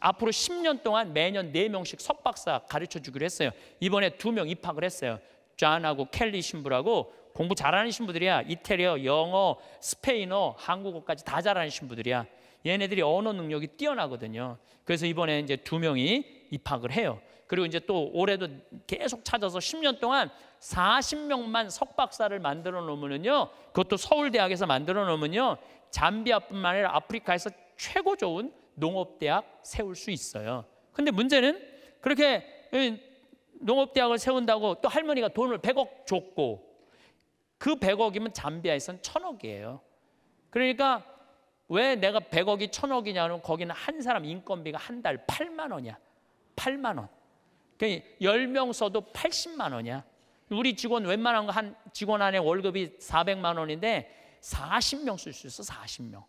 [SPEAKER 1] 앞으로 10년 동안 매년 4명씩 석박사 가르쳐 주기로 했어요. 이번에 2명 입학을 했어요. 존하고 켈리 신부라고 공부 잘하는 신부들이야. 이태리어, 영어, 스페인어, 한국어까지 다 잘하는 신부들이야. 얘네들이 언어 능력이 뛰어나거든요. 그래서 이번에 이제 두 명이 입학을 해요. 그리고 이제 또 올해도 계속 찾아서 10년 동안 40명만 석박사를 만들어 놓으면요. 그것도 서울대학에서 만들어 놓으면요. 잠비아뿐만 아니라 아프리카에서 최고 좋은 농업대학 세울 수 있어요. 근데 문제는 그렇게 농업대학을 세운다고 또 할머니가 돈을 100억 줬고 그 100억이면 잠비아에선 1000억이에요. 그러니까 왜 내가 100억이 1000억이냐면 거기는 한 사람 인건비가 한 달 8만 원이야. 8만 원. 그러니까 10명 써도 80만 원이야. 우리 직원 웬만한 거 한 직원 안에 월급이 400만 원인데 40명 쓸 수 있어. 40명.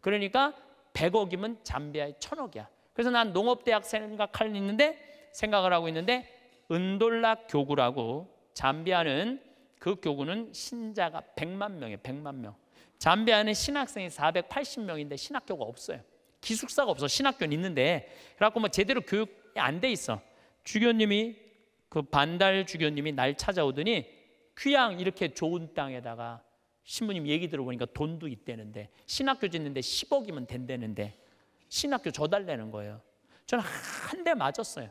[SPEAKER 1] 그러니까 100억이면 잠비아의 1000억이야. 그래서 난 농업대학 생각을 있는데 생각을 하고 있는데 은돌락 교구라고 잠비아는 그 교구는 신자가 100만 명이에요. 100만 명. 잠비아는 신학생이 480명인데 신학교가 없어요. 기숙사가 없어. 신학교는 있는데 그래갖고 뭐 제대로 교육이 안 돼 있어. 주교님이 그 반달 주교님이 날 찾아오더니 귀양 이렇게 좋은 땅에다가 신부님 얘기 들어보니까 돈도 있대는데 신학교 짓는데 10억이면 된대는데 신학교 줘달라는 거예요. 저는 한 대 맞았어요.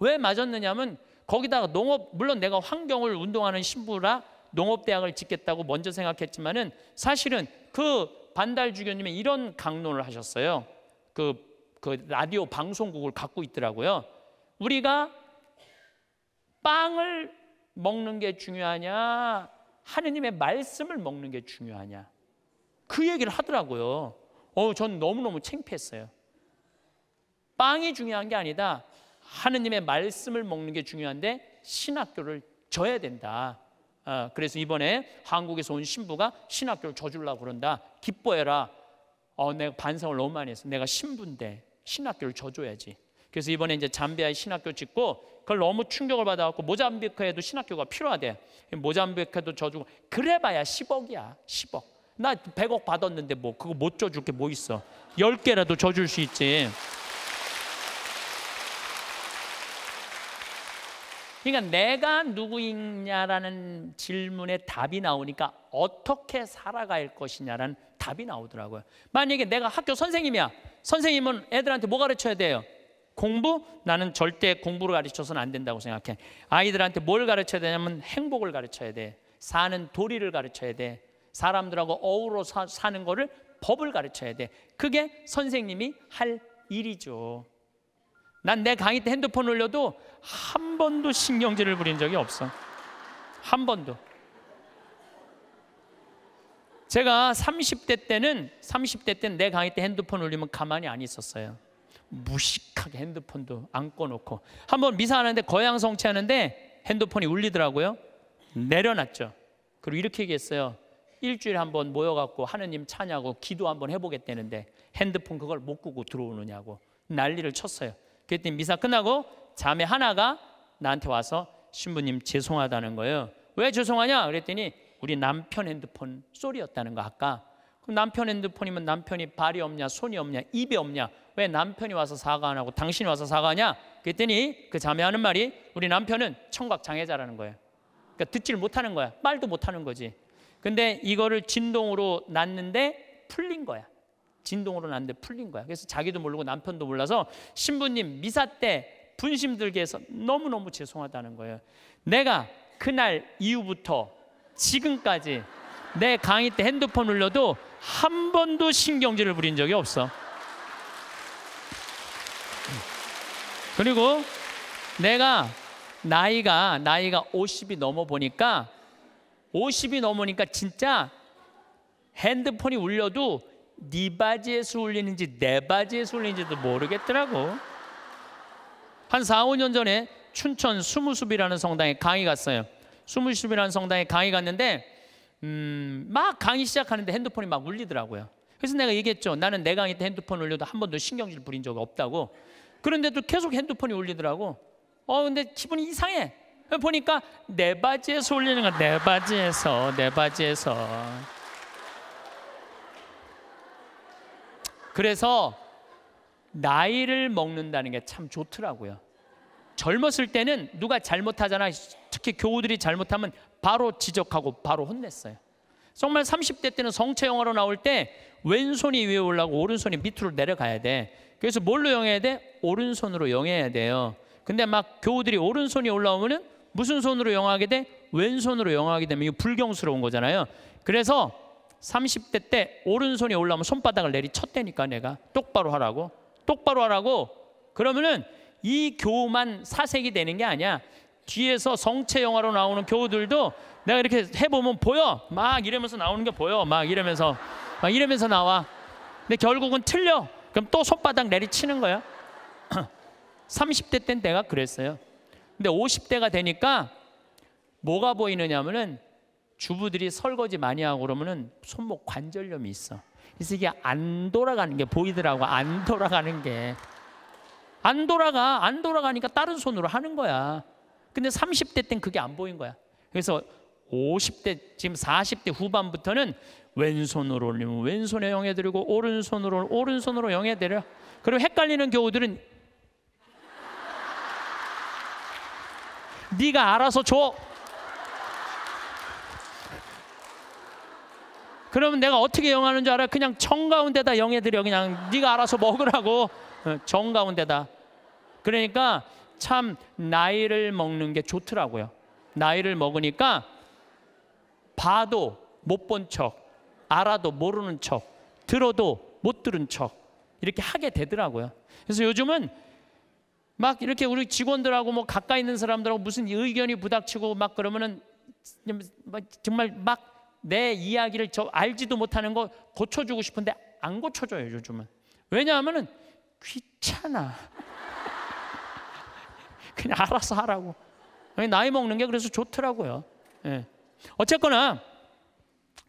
[SPEAKER 1] 왜 맞았느냐면 거기다가 농업 물론 내가 환경을 운동하는 신부라 농업대학을 짓겠다고 먼저 생각했지만은 사실은 그 반달 주교님의 이런 강론을 하셨어요. 그, 그 라디오 방송국을 갖고 있더라고요. 우리가 빵을 먹는 게 중요하냐 하느님의 말씀을 먹는 게 중요하냐? 그 얘기를 하더라고요. 어, 전 너무너무 창피했어요. 빵이 중요한 게 아니다. 하느님의 말씀을 먹는 게 중요한데 신학교를 져야 된다. 어, 그래서 이번에 한국에서 온 신부가 신학교를 져주려고 그런다. 기뻐해라. 어, 내가 반성을 너무 많이 했어. 내가 신부인데 신학교를 져줘야지. 그래서 이번에 이제 잠비아에 신학교 짓고 그걸 너무 충격을 받아갖고 모잠비크에도 신학교가 필요하대. 모잠비크에도 저주고 그래봐야 10억이야. 10억. 나 100억 받았는데 뭐 그거 못 줘줄 게 뭐 있어. 10개라도 줘줄 수 있지. 그러니까 내가 누구이냐라는 질문에 답이 나오니까 어떻게 살아갈 것이냐라는 답이 나오더라고요. 만약에 내가 학교 선생님이야. 선생님은 애들한테 뭐 가르쳐야 돼요? 공부? 나는 절대 공부를 가르쳐서는 안 된다고 생각해. 아이들한테 뭘 가르쳐야 되냐면 행복을 가르쳐야 돼. 사는 도리를 가르쳐야 돼. 사람들하고 어우러 사, 사는 거를 법을 가르쳐야 돼. 그게 선생님이 할 일이죠. 난 내 강의 때 핸드폰 올려도 한 번도 신경질을 부린 적이 없어. 한 번도. 제가 30대 때는 30대 때는 내 강의 때 핸드폰 올리면 가만히 안 있었어요. 무식하게 핸드폰도 안 꺼놓고 한번 미사하는데 거양 성취하는데 핸드폰이 울리더라고요. 내려놨죠. 그리고 이렇게 얘기했어요. 일주일에 한번 모여갖고 하느님 차냐고 기도 한번 해보겠다는데 핸드폰 그걸 못 끄고 들어오느냐고 난리를 쳤어요. 그랬더니 미사 끝나고 자매 하나가 나한테 와서 신부님 죄송하다는 거예요. 왜 죄송하냐? 그랬더니 우리 남편 핸드폰 소리였다는 거 아까. 그럼 남편 핸드폰이면 남편이 발이 없냐, 손이 없냐, 입이 없냐 왜 남편이 와서 사과 안 하고 당신이 와서 사과하냐? 그랬더니 그 자매 하는 말이 우리 남편은 청각 장애자라는 거예요. 그러니까 듣질 못하는 거야. 말도 못하는 거지. 근데 이거를 진동으로 났는데 풀린 거야. 진동으로 났는데 풀린 거야. 그래서 자기도 모르고 남편도 몰라서 신부님 미사 때 분심 들게 해서 너무너무 죄송하다는 거예요. 내가 그날 이후부터 지금까지 내 강의 때 핸드폰 눌러도 한 번도 신경질을 부린 적이 없어. 그리고 내가 나이가 나이가 50이 넘어 보니까 50이 넘으니까 진짜 핸드폰이 울려도 네 바지에서 울리는지 내 바지에서 울리는지도 모르겠더라고. 한 4, 5년 전에 춘천 수무숲이라는 성당에 강의 갔어요. 수무숲이라는 성당에 강의 갔는데 음, 막 강의 시작하는데 핸드폰이 막 울리더라고요. 그래서 내가 얘기했죠. 나는 내 강의 때 핸드폰 울려도 한 번도 신경질 부린 적이 없다고. 그런데도 계속 핸드폰이 울리더라고. 어, 근데 기분이 이상해. 보니까 내 네 바지에서 울리는 거야. 내 네 바지에서, 내 네 바지에서. 그래서 나이를 먹는다는 게 참 좋더라고요. 젊었을 때는 누가 잘못하잖아. 특히 교우들이 잘못하면 바로 지적하고 바로 혼냈어요. 정말 30대 때는 성체 영화로 나올 때 왼손이 위에 올라고 오른손이 밑으로 내려가야 돼. 그래서 뭘로 영해야 돼? 오른손으로 영해야 돼요. 근데 막 교우들이 오른손이 올라오면은 무슨 손으로 영하게 돼? 왼손으로 영하게 되면 이거 불경스러운 거잖아요. 그래서 30대 때 오른손이 올라오면 손바닥을 내리쳤대니까 내가 똑바로 하라고. 똑바로 하라고. 그러면은 이 교우만 사색이 되는 게 아니야. 뒤에서 성체 영화로 나오는 교우들도 내가 이렇게 해보면 보여. 막 이러면서 나오는 게 보여. 막 이러면서 막 이러면서 나와. 근데 결국은 틀려. 그럼 또 손바닥 내리치는 거야. 30대 땐 내가 그랬어요. 근데 50대가 되니까 뭐가 보이느냐면은 주부들이 설거지 많이 하고 그러면은 손목 관절염이 있어. 그래서 이게 안 돌아가는 게 보이더라고. 안 돌아가는 게. 안 돌아가. 안 돌아가니까 다른 손으로 하는 거야. 근데 30대 땐 그게 안 보인 거야. 그래서 50대 지금 40대 후반부터는 왼손으로 올리면 왼손에 영해 드리고 오른손으로 오른손으로 영해 드려. 그리고 헷갈리는 교우들은 네가 알아서 줘. 그러면 내가 어떻게 영하는 줄 알아? 그냥 정 가운데다 영해 드려. 그냥 네가 알아서 먹으라고. 어, 정 가운데다. 그러니까 참 나이를 먹는 게 좋더라고요. 나이를 먹으니까 봐도 못 본 척, 알아도 모르는 척, 들어도 못 들은 척 이렇게 하게 되더라고요. 그래서 요즘은 막 이렇게 우리 직원들하고 뭐 가까이 있는 사람들하고 무슨 의견이 부닥치고 막 그러면은 뭐 정말 막 내 이야기를 저 알지도 못하는 거 고쳐주고 싶은데 안 고쳐줘요 요즘은 왜냐하면은 귀찮아 그냥 알아서 하라고 나이 먹는 게 그래서 좋더라고요 예. 어쨌거나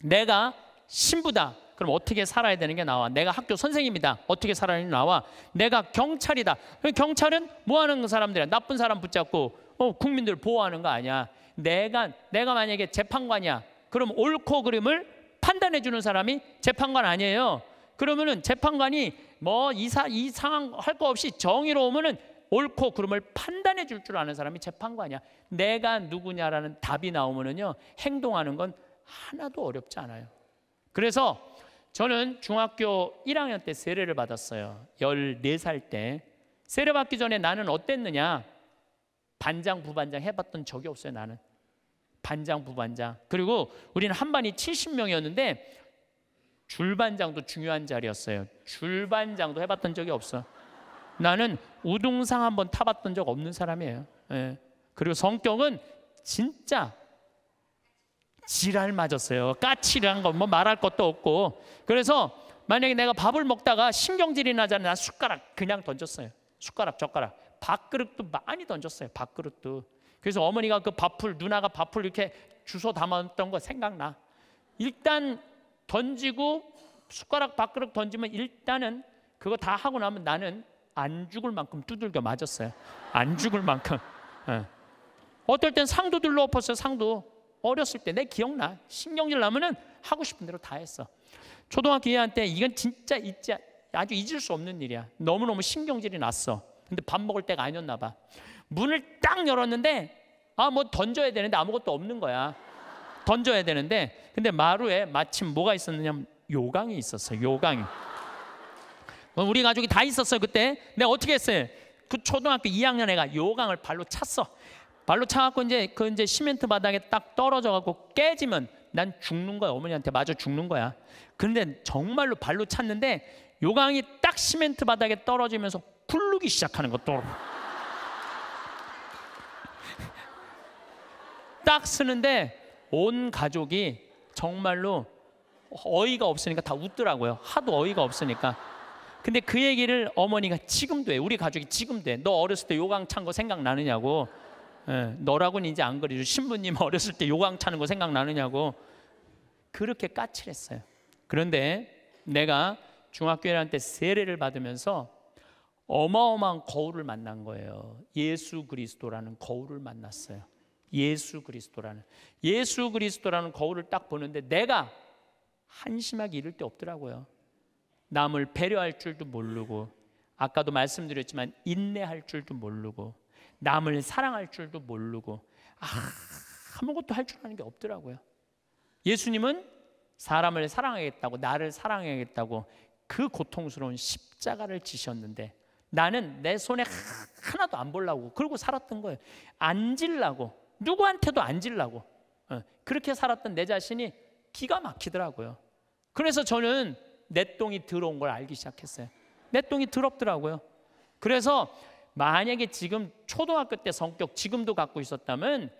[SPEAKER 1] 내가 신부다. 그럼 어떻게 살아야 되는 게 나와. 내가 학교 선생님이다 어떻게 살아야 되는 게 나와. 내가 경찰이다. 경찰은 뭐 하는 사람들이야? 나쁜 사람 붙잡고 어, 국민들 보호하는 거 아니야. 내가 내가 만약에 재판관이야. 그럼 옳고 그름을 판단해 주는 사람이 재판관 아니에요. 그러면은 재판관이 뭐 이사 이 상황 할 거 없이 정의로우면은 옳고 그름을 판단해 줄 줄 아는 사람이 재판관이야. 내가 누구냐라는 답이 나오면은요 행동하는 건 하나도 어렵지 않아요. 그래서 저는 중학교 1학년 때 세례를 받았어요. 14살 때 세례 받기 전에 나는 어땠느냐? 반장 부반장 해봤던 적이 없어요 나는. 반장 부반장 그리고 우리는 한 반이 70명이었는데 줄반장도 중요한 자리였어요. 줄반장도 해봤던 적이 없어. 나는 우등상 한번 타봤던 적 없는 사람이에요. 예. 그리고 성격은 진짜 지랄 맞았어요. 까칠한 건뭐 말할 것도 없고. 그래서 만약에 내가 밥을 먹다가 신경질이 나잖아나 숟가락 그냥 던졌어요. 숟가락, 젓가락. 밥그릇도 많이 던졌어요. 밥그릇도. 그래서 어머니가 그 밥풀, 누나가 밥풀 이렇게 주워 담았던 거 생각나. 일단 던지고 숟가락 밥그릇 던지면 일단은 그거 다 하고 나면 나는 안 죽을 만큼 두들겨 맞았어요. 안 죽을 만큼. 네. 어떨 땐 상도 들러엎었어요. 상도. 어렸을 때 내 기억나. 신경질 나면은 하고 싶은 대로 다 했어. 초등학교 2학년 이건 진짜 잊지 아주 잊을 수 없는 일이야. 너무너무 신경질이 났어. 근데 밥 먹을 때가 아니었나 봐. 문을 딱 열었는데 아 뭐 던져야 되는데 아무것도 없는 거야. 던져야 되는데 근데 마루에 마침 뭐가 있었느냐면 요강이 있었어. 요강이. 어, 우리 가족이 다 있었어요 그때 내가 어떻게 했어요? 그 초등학교 2학년 애가 요강을 발로 찼어 발로 차갖고 이제 그 이제 시멘트 바닥에 딱 떨어져갖고 깨지면 난 죽는 거야 어머니한테 맞아 죽는 거야 그데 정말로 발로 찼는데 요강이 딱 시멘트 바닥에 떨어지면서 풀르기 시작하는 것도 딱 쓰는데 온 가족이 정말로 어이가 없으니까 다 웃더라고요 하도 어이가 없으니까 근데 그 얘기를 어머니가 지금도 해. 우리 가족이 지금도 해. 너 어렸을 때 요강 찬 거 생각나느냐고. 예, 너라고는 이제 안 그래요. 신부님 어렸을 때 요강 차는 거 생각나느냐고. 그렇게 까칠했어요. 그런데 내가 중학교 1학년 때 세례를 받으면서 어마어마한 거울을 만난 거예요. 예수 그리스도라는 거울을 만났어요. 예수 그리스도라는 예수 그리스도라는 거울을 딱 보는데 내가 한심하게 이럴 데 없더라고요. 남을 배려할 줄도 모르고 아까도 말씀드렸지만 인내할 줄도 모르고 남을 사랑할 줄도 모르고 아, 아무것도 할 줄 아는 게 없더라고요. 예수님은 사람을 사랑하겠다고 나를 사랑하겠다고 그 고통스러운 십자가를 지셨는데 나는 내 손에 하나도 안 보려고 그러고 살았던 거예요. 안 질라고 누구한테도 안 질라고 어, 그렇게 살았던 내 자신이 기가 막히더라고요. 그래서 저는 내똥이 들어온 걸 알기 시작했어요. 내똥이 더럽더라고요. 그래서 만약에 지금 초등학교 때 성격 지금도 갖고 있었다면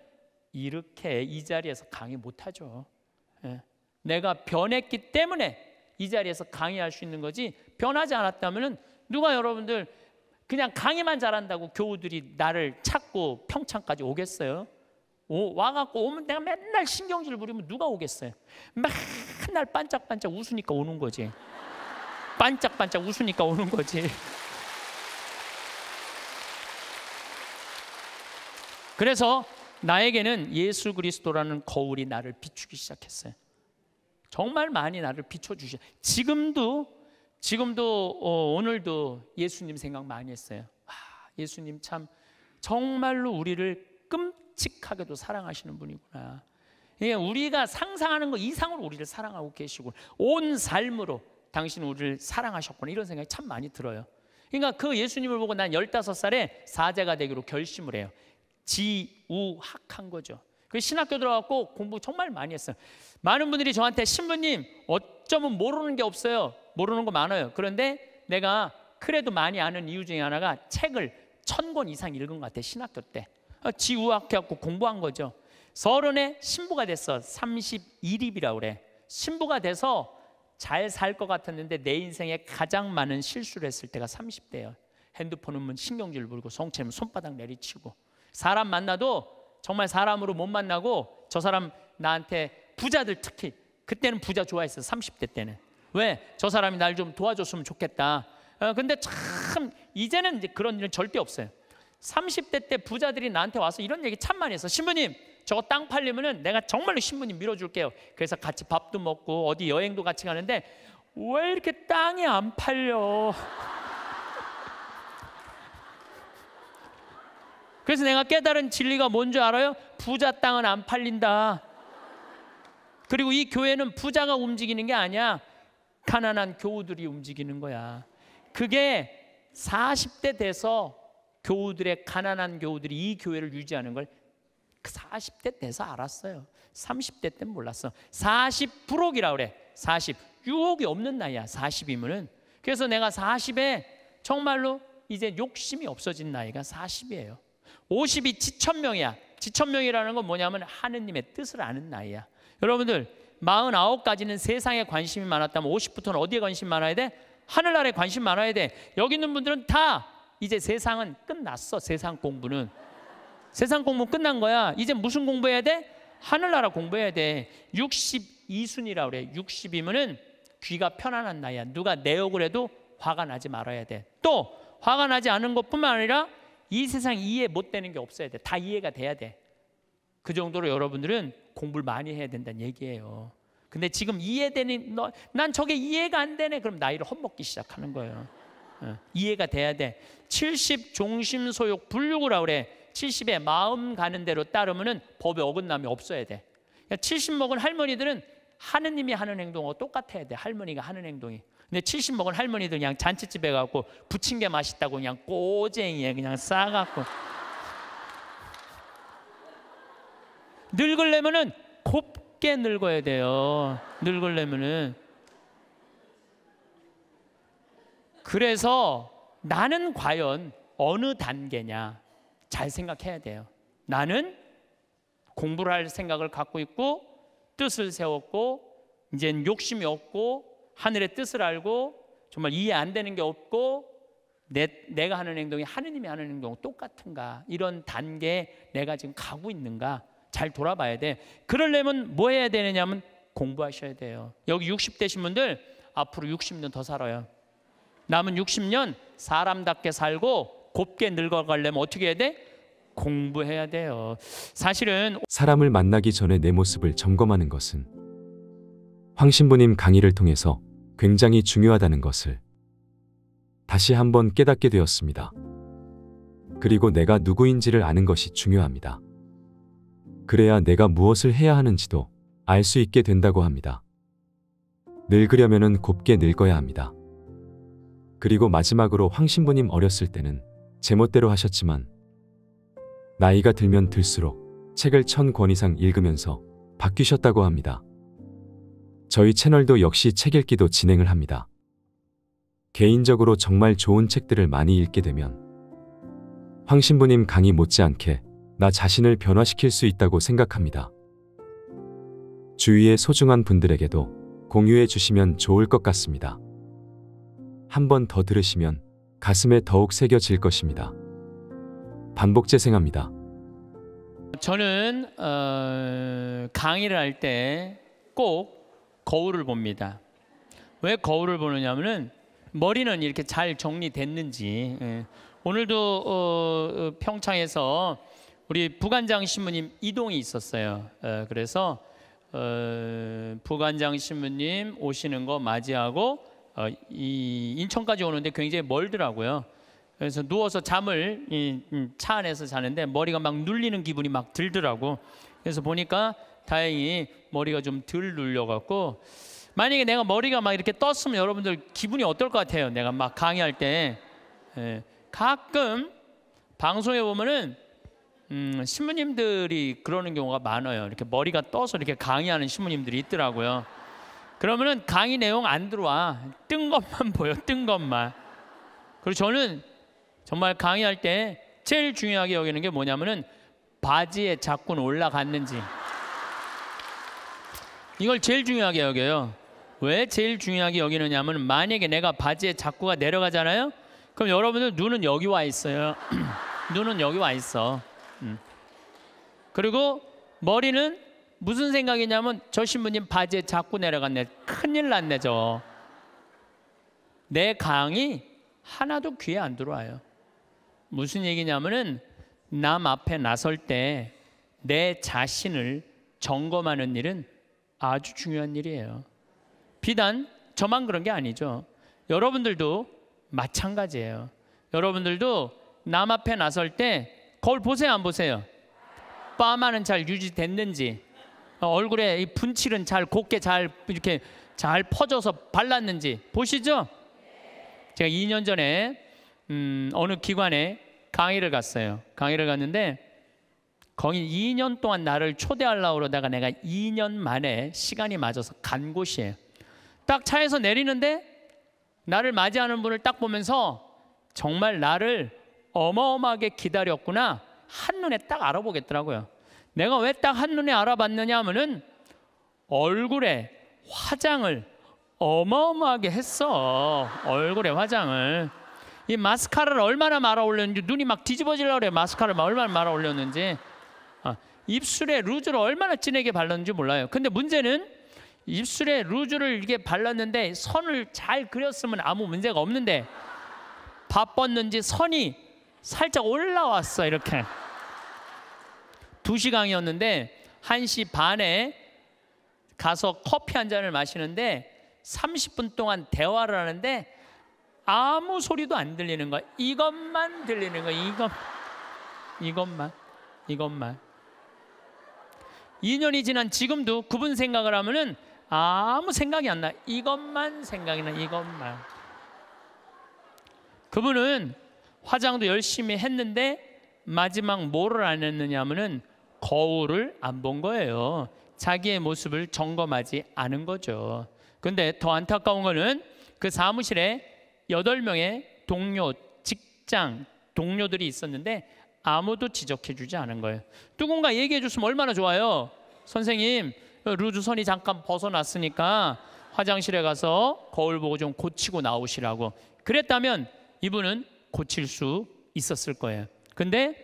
[SPEAKER 1] 이렇게 이 자리에서 강의 못하죠. 예. 내가 변했기 때문에 이 자리에서 강의할 수 있는 거지 변하지 않았다면 누가 여러분들 그냥 강의만 잘한다고 교우들이 나를 찾고 평창까지 오겠어요? 오, 와갖고 오면 내가 맨날 신경질 부리면 누가 오겠어요? 막 맨날 반짝반짝 웃으니까 오는 거지. 반짝반짝 웃으니까 오는 거지. 그래서 나에게는 예수 그리스도라는 거울이 나를 비추기 시작했어요. 정말 많이 나를 비춰주시. 지금도 지금도 어, 오늘도 예수님 생각 많이 했어요. 와, 예수님 참 정말로 우리를 끔찍하게도 사랑하시는 분이구나. 예, 우리가 상상하는 것 이상으로 우리를 사랑하고 계시고 온 삶으로 당신은 우리를 사랑하셨구나 이런 생각이 참 많이 들어요. 그러니까 그 예수님을 보고 난 15살에 사제가 되기로 결심을 해요. 지우학한 거죠. 그 신학교 들어갔고 공부 정말 많이 했어요. 많은 분들이 저한테 신부님 어쩌면 모르는 게 없어요. 모르는 거 많아요. 그런데 내가 그래도 많이 아는 이유 중에 하나가 책을 천 권 이상 읽은 것 같아 신학교 때. 아, 지우학해갖고 공부한 거죠. 서른에 신부가 됐어. 31입이라고 그래. 신부가 돼서 잘 살 것 같았는데 내 인생에 가장 많은 실수를 했을 때가 30대예요. 핸드폰 음문 신경질 부리고 성체면 손바닥 내리치고 사람 만나도 정말 사람으로 못 만나고 저 사람 나한테 부자들 특히 그때는 부자 좋아했어 30대 때는 왜저 사람이 날 좀 도와줬으면 좋겠다 어, 근데 참 이제는 이제 그런 일은 절대 없어요 30대 때 부자들이 나한테 와서 이런 얘기 참 많이 했어 신부님 저거 땅 팔리면은 내가 정말로 신부님 밀어줄게요. 그래서 같이 밥도 먹고 어디 여행도 같이 가는데 왜 이렇게 땅이 안 팔려? 그래서 내가 깨달은 진리가 뭔 줄 알아요? 부자 땅은 안 팔린다. 그리고 이 교회는 부자가 움직이는 게 아니야. 가난한 교우들이 움직이는 거야. 그게 40대 돼서 교우들의 가난한 교우들이 이 교회를 유지하는 걸 40대 그 돼서 알았어요. 30대 때는 몰랐어. 4 0라고 그래. 40. 유혹이 없는 나이야. 40이면은. 그래서 내가 40에 정말로 이제 욕심이 없어진 나이가 40이에요. 50이 지천명이야. 지천명이라는 건 뭐냐면 하느님의 뜻을 아는 나이야. 여러분들 49까지는 세상에 관심이 많았다면 50부터는 어디에 관심 이 많아야 돼? 하늘나라에 관심 이 많아야 돼. 여기 있는 분들은 다 이제 세상은 끝났어. 세상 공부는. 세상 공부 끝난 거야. 이제 무슨 공부해야 돼? 하늘나라 공부해야 돼. 6 2순이라 그래. 60이면은 귀가 편안한 나이야. 누가 내 욕을 해도 화가 나지 말아야 돼. 또 화가 나지 않은 것뿐만 아니라 이 세상 이해 못 되는 게 없어야 돼. 다 이해가 돼야 돼. 그 정도로 여러분들은 공부를 많이 해야 된다는 얘기예요. 근데 지금 이해되는 너, 난 저게 이해가 안 되네. 그럼 나이를 헛먹기 시작하는 거예요. 어, 이해가 돼야 돼. 70 종심 소욕 불육이라 그래. 70에 마음 가는 대로 따르면 법에 어긋남이 없어야 돼. 70 그러니까 먹은 할머니들은 하느님이 하는 행동하고 똑같아야 돼. 할머니가 하는 행동이. 근데 70 먹은 할머니들 그냥 잔치집에 가고 부침게 맛있다고 그냥 꼬쟁이에 그냥 싸갖고 늙을려면 곱게 늙어야 돼요. 늙을려면은 그래서 나는 과연 어느 단계냐? 잘 생각해야 돼요. 나는 공부를 할 생각을 갖고 있고 뜻을 세웠고 이제는 욕심이 없고 하늘의 뜻을 알고 정말 이해 안 되는 게 없고 내, 내가 하는 행동이 하느님이 하는 행동 똑같은가 이런 단계에 내가 지금 가고 있는가 잘 돌아봐야 돼 그러려면 뭐 해야 되느냐면 하 공부하셔야 돼요 여기 60대신 분들 앞으로 60년 더 살아요 남은 60년 사람답게 살고 곱게 늙어가려면 어떻게 해야 돼? 공부해야 돼요. 사실은
[SPEAKER 2] 사람을 만나기 전에 내 모습을 점검하는 것은 황신부님 강의를 통해서 굉장히 중요하다는 것을 다시 한번 깨닫게 되었습니다. 그리고 내가 누구인지를 아는 것이 중요합니다. 그래야 내가 무엇을 해야 하는지도 알 수 있게 된다고 합니다. 늙으려면 곱게 늙어야 합니다. 그리고 마지막으로 황신부님 어렸을 때는 제멋대로 하셨지만 나이가 들면 들수록 책을 천 권 이상 읽으면서 바뀌셨다고 합니다. 저희 채널도 역시 책 읽기도 진행을 합니다. 개인적으로 정말 좋은 책들을 많이 읽게 되면 황신부님 강의 못지않게 나 자신을 변화시킬 수 있다고 생각합니다. 주위의 소중한 분들에게도 공유해 주시면 좋을 것 같습니다. 한번 더 들으시면 가슴에 더욱 새겨질 것입니다. 반복 재생합니다.
[SPEAKER 1] 저는 어, 강의를 할 때 꼭 거울을 봅니다. 왜 거울을 보느냐면은 머리는 이렇게 잘 정리됐는지 예. 오늘도 어, 어 평창에서 우리 부관장 신부님 이동이 있었어요. 예, 그래서 어, 부관장 신부님 오시는 거 맞이하고 어, 이 인천까지 오는데 굉장히 멀더라고요. 그래서 누워서 잠을 음, 차 안에서 자는데 머리가 막 눌리는 기분이 막 들더라고. 그래서 보니까 다행히 머리가 좀 덜 눌려갖고 만약에 내가 머리가 막 이렇게 떴으면 여러분들 기분이 어떨 것 같아요? 내가 막 강의할 때 예, 가끔 방송에 보면은 음, 신부님들이 그러는 경우가 많아요. 이렇게 머리가 떠서 이렇게 강의하는 신부님들이 있더라고요. 그러면은 강의 내용 안 들어와. 뜬 것만 보여. 뜬 것만. 그리고 저는 정말 강의할 때 제일 중요하게 여기는 게 뭐냐면은 바지에 자꾸 올라갔는지. 이걸 제일 중요하게 여겨요. 왜 제일 중요하게 여기느냐면 만약에 내가 바지에 자꾸가 내려가잖아요. 그럼 여러분들 눈은 여기 와 있어요. 눈은 여기 와 있어. 음. 그리고 머리는 무슨 생각이냐면 저 신부님 바지에 자꾸 내려갔네. 큰일 났네 저. 내 강이 하나도 귀에 안 들어와요. 무슨 얘기냐면은 남 앞에 나설 때 내 자신을 점검하는 일은 아주 중요한 일이에요. 비단 저만 그런 게 아니죠. 여러분들도 마찬가지예요. 여러분들도 남 앞에 나설 때 거울 보세요 안 보세요? 빠마는 잘 유지됐는지 어, 얼굴에 이 분칠은 잘 곱게 잘 이렇게 잘 퍼져서 발랐는지 보시죠. 제가 2년 전에 음, 어느 기관에 강의를 갔어요. 강의를 갔는데 거기 2년 동안 나를 초대하려고 그러다가 내가 2년 만에 시간이 맞아서 간 곳이에요. 딱 차에서 내리는데 나를 맞이하는 분을 딱 보면서 정말 나를 어마어마하게 기다렸구나 한눈에 딱 알아보겠더라고요. 내가 왜 딱 한눈에 알아봤느냐 하면은 얼굴에 화장을 어마어마하게 했어. 얼굴에 화장을. 이 마스카라를 얼마나 말아 올렸는지 눈이 막 뒤집어지려고 그래. 마스카라를 얼마나 말아 올렸는지. 아, 입술에 루즈를 얼마나 진하게 발랐는지 몰라요. 근데 문제는 입술에 루즈를 이게 렇 발랐는데 선을 잘 그렸으면 아무 문제가 없는데 바빴는지 선이 살짝 올라왔어. 이렇게. 2시 강이었는데 1시 반에 가서 커피 한 잔을 마시는데 30분 동안 대화를 하는데 아무 소리도 안 들리는 거야. 이것만 들리는 거 이것, 이것만, 이것만. 2년이 지난 지금도 그분 생각을 하면은 아무 생각이 안 나. 이것만 생각이 나. 이것만. 그분은 화장도 열심히 했는데 마지막 뭐를 안 했느냐 하면은 거울을 안 본 거예요. 자기의 모습을 점검하지 않은 거죠. 근데 더 안타까운 거는 그 사무실에 여덟 명의 동료, 직장 동료들이 있었는데 아무도 지적해 주지 않은 거예요. 누군가 얘기해 줬으면 얼마나 좋아요. 선생님, 루즈선이 잠깐 벗어났으니까 화장실에 가서 거울 보고 좀 고치고 나오시라고. 그랬다면 이분은 고칠 수 있었을 거예요. 근데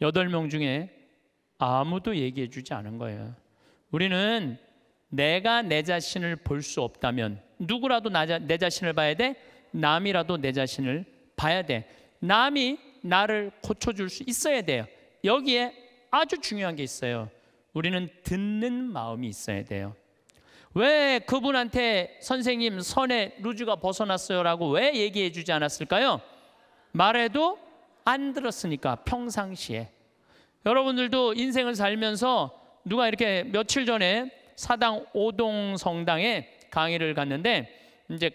[SPEAKER 1] 여덟 명 중에 아무도 얘기해 주지 않은 거예요. 우리는 내가 내 자신을 볼 수 없다면 누구라도 나, 내 자신을 봐야 돼? 남이라도 내 자신을 봐야 돼. 남이 나를 고쳐줄 수 있어야 돼요. 여기에 아주 중요한 게 있어요. 우리는 듣는 마음이 있어야 돼요. 왜 그분한테 선생님 선에 루즈가 벗어났어요라고 왜 얘기해 주지 않았을까요? 말해도 안 들었으니까 평상시에 여러분들도 인생을 살면서 누가 이렇게 며칠 전에 사당 오동 성당에 강의를 갔는데 이제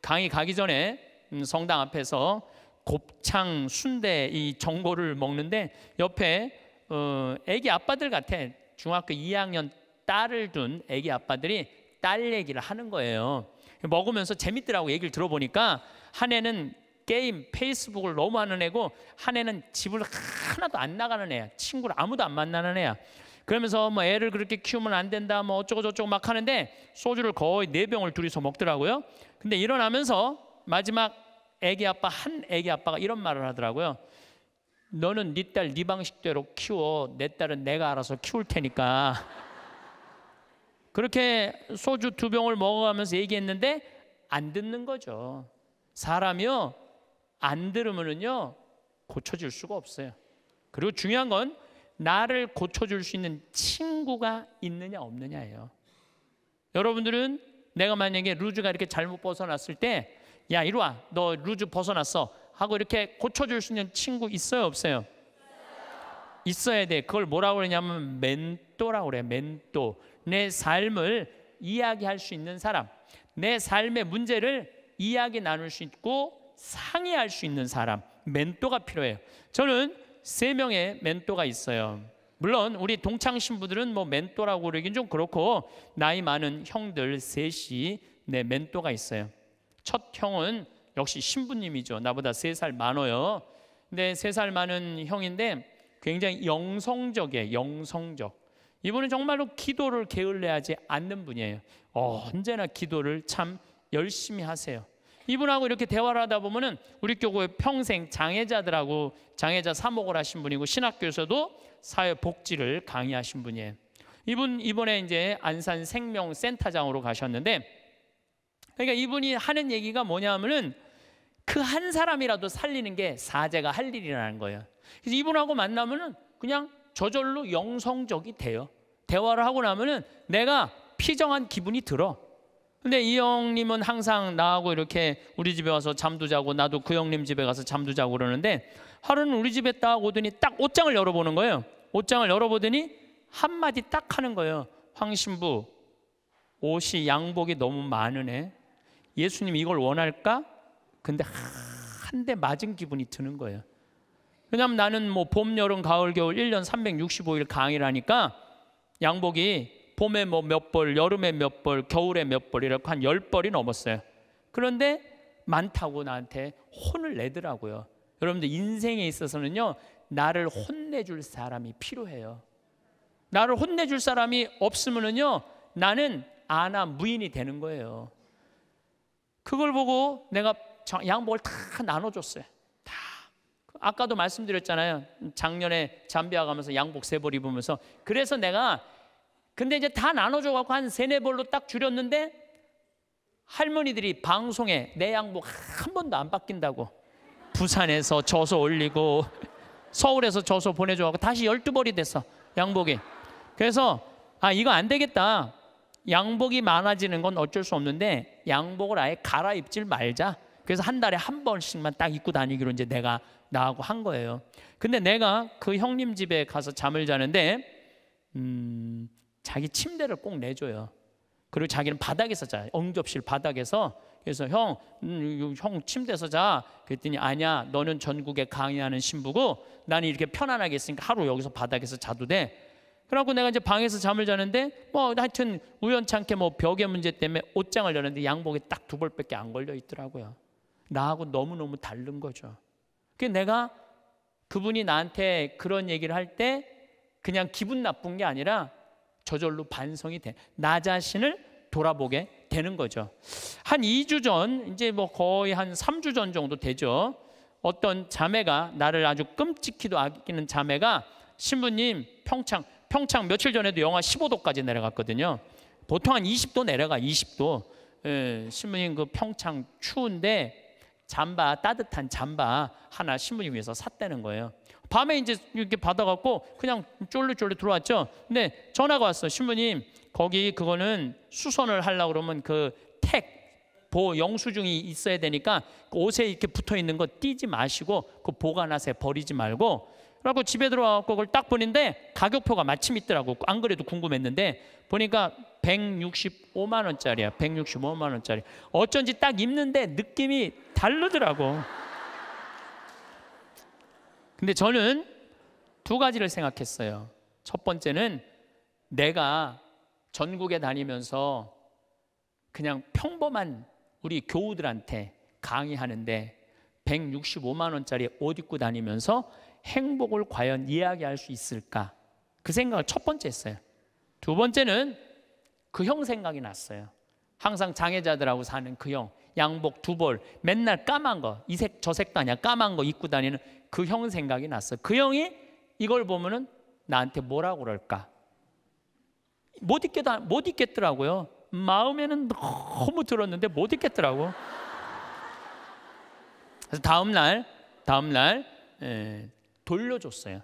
[SPEAKER 1] 강의 가기 전에 음, 성당 앞에서 곱창 순대 이 전골을 먹는데 옆에 어 애기 아빠들 같아 중학교 2학년 딸을 둔 애기 아빠들이 딸 얘기를 하는 거예요. 먹으면서 재밌더라고 얘기를 들어보니까 한해는 게임, 페이스북을 너무 하는 애고 한 애는 집을 하나도 안 나가는 애야. 친구를 아무도 안 만나는 애야. 그러면서 뭐 애를 그렇게 키우면 안 된다 뭐 어쩌고 저쩌고 막 하는데 소주를 거의 네 병을 둘이서 먹더라고요. 근데 일어나면서 마지막 애기 아빠 한 애기 아빠가 이런 말을 하더라고요. 너는 네딸네 네 방식대로 키워. 내 딸은 내가 알아서 키울 테니까. 그렇게 소주 두 병을 먹어가면서 얘기했는데 안 듣는 거죠. 사람이요 안 들으면은요 고쳐질 수가 없어요. 그리고 중요한 건 나를 고쳐줄 수 있는 친구가 있느냐 없느냐예요. 여러분들은 내가 만약에 루즈가 이렇게 잘못 벗어났을 때, 야 이리 와, 너 루즈 벗어났어 하고 이렇게 고쳐줄 수 있는 친구 있어요 없어요? 있어야 돼. 그걸 뭐라고 그러냐면 멘토라고 그래. 멘토. 내 삶을 이야기할 수 있는 사람, 내 삶의 문제를 이야기 나눌 수 있고 상의할 수 있는 사람, 멘토가 필요해요. 저는 세 명의 멘토가 있어요. 물론 우리 동창 신부들은 뭐 멘토라고 그러긴 좀 그렇고 나이 많은 형들 셋이 내 네, 멘토가 있어요. 첫 형은 역시 신부님이죠. 나보다 세 살 많아요. 근데 세 살 많은 형인데 굉장히 영성적이에요. 영성적. 이분은 정말로 기도를 게을리하지 않는 분이에요. 어, 언제나 기도를 참 열심히 하세요. 이분하고 이렇게 대화를 하다 보면은 우리 교구의 평생 장애자들하고 장애자 사목을 하신 분이고 신학교에서도 사회 복지를 강의하신 분이에요. 이분 이번에 이제 안산 생명센터장으로 가셨는데 그러니까 이분이 하는 얘기가 뭐냐면은 그 한 사람이라도 살리는 게 사제가 할 일이라는 거예요. 그래서 이분하고 만나면은 그냥 저절로 영성적이 돼요. 대화를 하고 나면은 내가 피정한 기분이 들어. 근데 이 형님은 항상 나하고 이렇게 우리 집에 와서 잠도 자고 나도 그 형님 집에 가서 잠도 자고 그러는데 하루는 우리 집에 딱 오더니 딱 옷장을 열어보는 거예요. 옷장을 열어보더니 한마디 딱 하는 거예요. 황신부 옷이 양복이 너무 많으네. 예수님 이걸 원할까? 근데 한 대 맞은 기분이 드는 거예요. 왜냐면 나는 뭐 봄, 여름, 가을, 겨울 1년 365일 강의라니까 양복이 봄에 뭐몇 벌, 여름에 몇 벌, 겨울에 몇 벌, 이렇게 한1 0벌이 넘었어요. 그런데 많다고 나한테 혼을 내더라고요. 여러분들 인생에 있어서는요, 나를 혼내줄 사람이 필요해요. 나를 혼내줄 사람이 없으면은요, 나는 아나 무인이 되는 거예요. 그걸 보고 내가 양복을 다 나눠줬어요. 다. 아까도 말씀드렸잖아요. 작년에 잠비아 가면서 양복 세 벌 입으면서. 그래서 내가 근데 이제 다 나눠줘 갖고 한 세네 벌로 딱 줄였는데 할머니들이 방송에 내 양복 한 번도 안 바뀐다고 부산에서 저서 올리고 서울에서 저서 보내줘 갖고 다시 열두 벌이 됐어 양복이 그래서 아 이거 안 되겠다 양복이 많아지는 건 어쩔 수 없는데 양복을 아예 갈아입질 말자 그래서 한 달에 한 번씩만 딱 입고 다니기로 이제 내가 나하고 한 거예요 근데 내가 그 형님 집에 가서 잠을 자는데 음 자기 침대를 꼭 내줘요. 그리고 자기는 바닥에서 자. 요 응접실 바닥에서. 그래서 형, 음, 형 침대에서 자. 그랬더니 아니야. 너는 전국에 강의하는 신부고 나는 이렇게 편안하게 있으니까 하루 여기서 바닥에서 자도 돼. 그러고 내가 이제 방에서 잠을 자는데 뭐 하여튼 우연찮게 뭐 벽의 문제 때문에 옷장을 열는데 양복이 딱두 벌밖에 안 걸려 있더라고요. 나하고 너무너무 다른 거죠. 그 내가 그분이 나한테 그런 얘기를 할 때 그냥 기분 나쁜 게 아니라 저절로 반성이 돼. 나 자신을 돌아보게 되는 거죠. 한 2주 전, 이제 뭐 거의 한 3주 전 정도 되죠. 어떤 자매가 나를 아주 끔찍히도 아끼는 자매가 신부님 평창 평창 며칠 전에도 영하 15도까지 내려갔거든요. 보통 한 20도 내려가 20도. 예, 신부님 그 평창 추운데 잠바 따뜻한 잠바 하나 신부님위해서 샀다는 거예요. 밤에 이제 이렇게 받아갖고 그냥 쫄르쫄르 들어왔죠. 근데 전화가 왔어. 신부님 거기 그거는 수선을 하려 그러면 그 택 보 영수증이 있어야 되니까 그 옷에 이렇게 붙어 있는 거 띄지 마시고 그 보관하세요. 버리지 말고. 그러고 집에 들어와갖고 그걸 딱 보는데 가격표가 마침 있더라고. 안 그래도 궁금했는데 보니까 165만 원짜리야. 165만 원짜리. 어쩐지 딱 입는데 느낌이 다르더라고. 근데 저는 두 가지를 생각했어요. 첫 번째는 내가 전국에 다니면서 그냥 평범한 우리 교우들한테 강의하는데 165만 원짜리 옷 입고 다니면서 행복을 과연 이야기할 수 있을까? 그 생각을 첫 번째 했어요. 두 번째는 그형 생각이 났어요. 항상 장애자들하고 사는 그 형, 양복 두 벌, 맨날 까만 거, 이 색, 저 색도 아니야, 까만 거 입고 다니는 그 형 생각이 났어. 요그 형이 이걸 보면은 나한테 뭐라고 그럴까? 못입겠다못 읽겠더라고요. 마음에는 너무 들었는데 못입겠더라고 그래서 다음 날, 다음 날 에, 예, 돌려줬어요.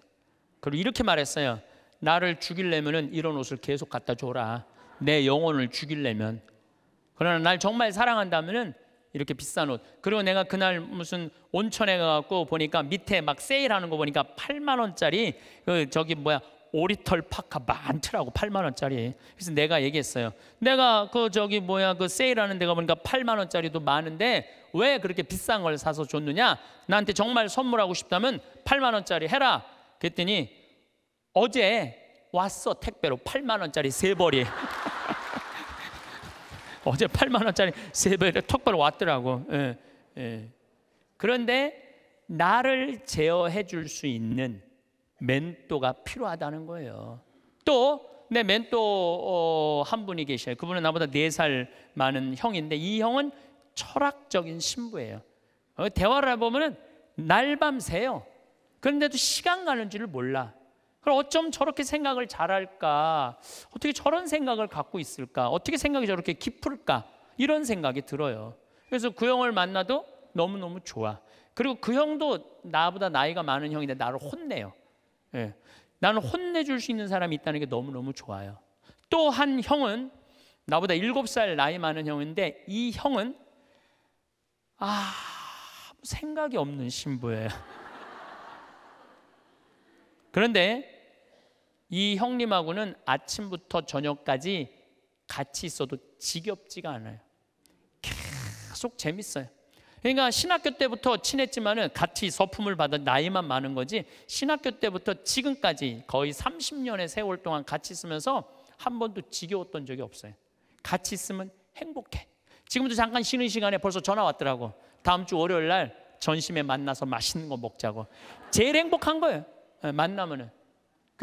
[SPEAKER 1] 그리고 이렇게 말했어요. 나를 죽이려면은 이런 옷을 계속 갖다 줘라. 내 영혼을 죽이려면 그러나 날 정말 사랑한다면은 이렇게 비싼 옷. 그리고 내가 그날 무슨 온천에 가갖고 보니까 밑에 막 세일하는 거 보니까 8만 원짜리 그 저기 뭐야 오리털 파카 많더라고 8만 원짜리. 그래서 내가 얘기했어요. 내가 그 저기 뭐야 그 세일하는 데가 보니까 8만 원짜리도 많은데 왜 그렇게 비싼 걸 사서 줬느냐? 나한테 정말 선물하고 싶다면 8만 원짜리 해라. 그랬더니 어제 왔어 택배로 8만 원짜리 세 벌이. 어제 8만 원짜리 세배를 턱벌 왔더라고. 예, 예. 그런데 나를 제어해 줄 수 있는 멘토가 필요하다는 거예요. 또 내 멘토 어, 한 분이 계셔요. 그분은 나보다 4살 많은 형인데 이 형은 철학적인 신부예요. 어, 대화를 보면은 날밤새요. 그런데도 시간 가는 줄을 몰라. 그럼 어쩜 저렇게 생각을 잘할까? 어떻게 저런 생각을 갖고 있을까? 어떻게 생각이 저렇게 깊을까? 이런 생각이 들어요. 그래서 그 형을 만나도 너무너무 좋아. 그리고 그 형도 나보다 나이가 많은 형인데 나를 혼내요. 예. 나는 혼내줄 수 있는 사람이 있다는 게 너무너무 좋아요. 또 한 형은 나보다 7살 나이 많은 형인데 이 형은 아 생각이 없는 신부예요. 그런데 이 형님하고는 아침부터 저녁까지 같이 있어도 지겹지가 않아요. 계속 재밌어요. 그러니까 신학교 때부터 친했지만은 같이 서품을 받은 나이만 많은 거지 신학교 때부터 지금까지 거의 30년의 세월 동안 같이 있으면서 한 번도 지겨웠던 적이 없어요. 같이 있으면 행복해. 지금도 잠깐 쉬는 시간에 벌써 전화 왔더라고. 다음 주 월요일 날 전심에 만나서 맛있는 거 먹자고. 제일 행복한 거예요. 만나면은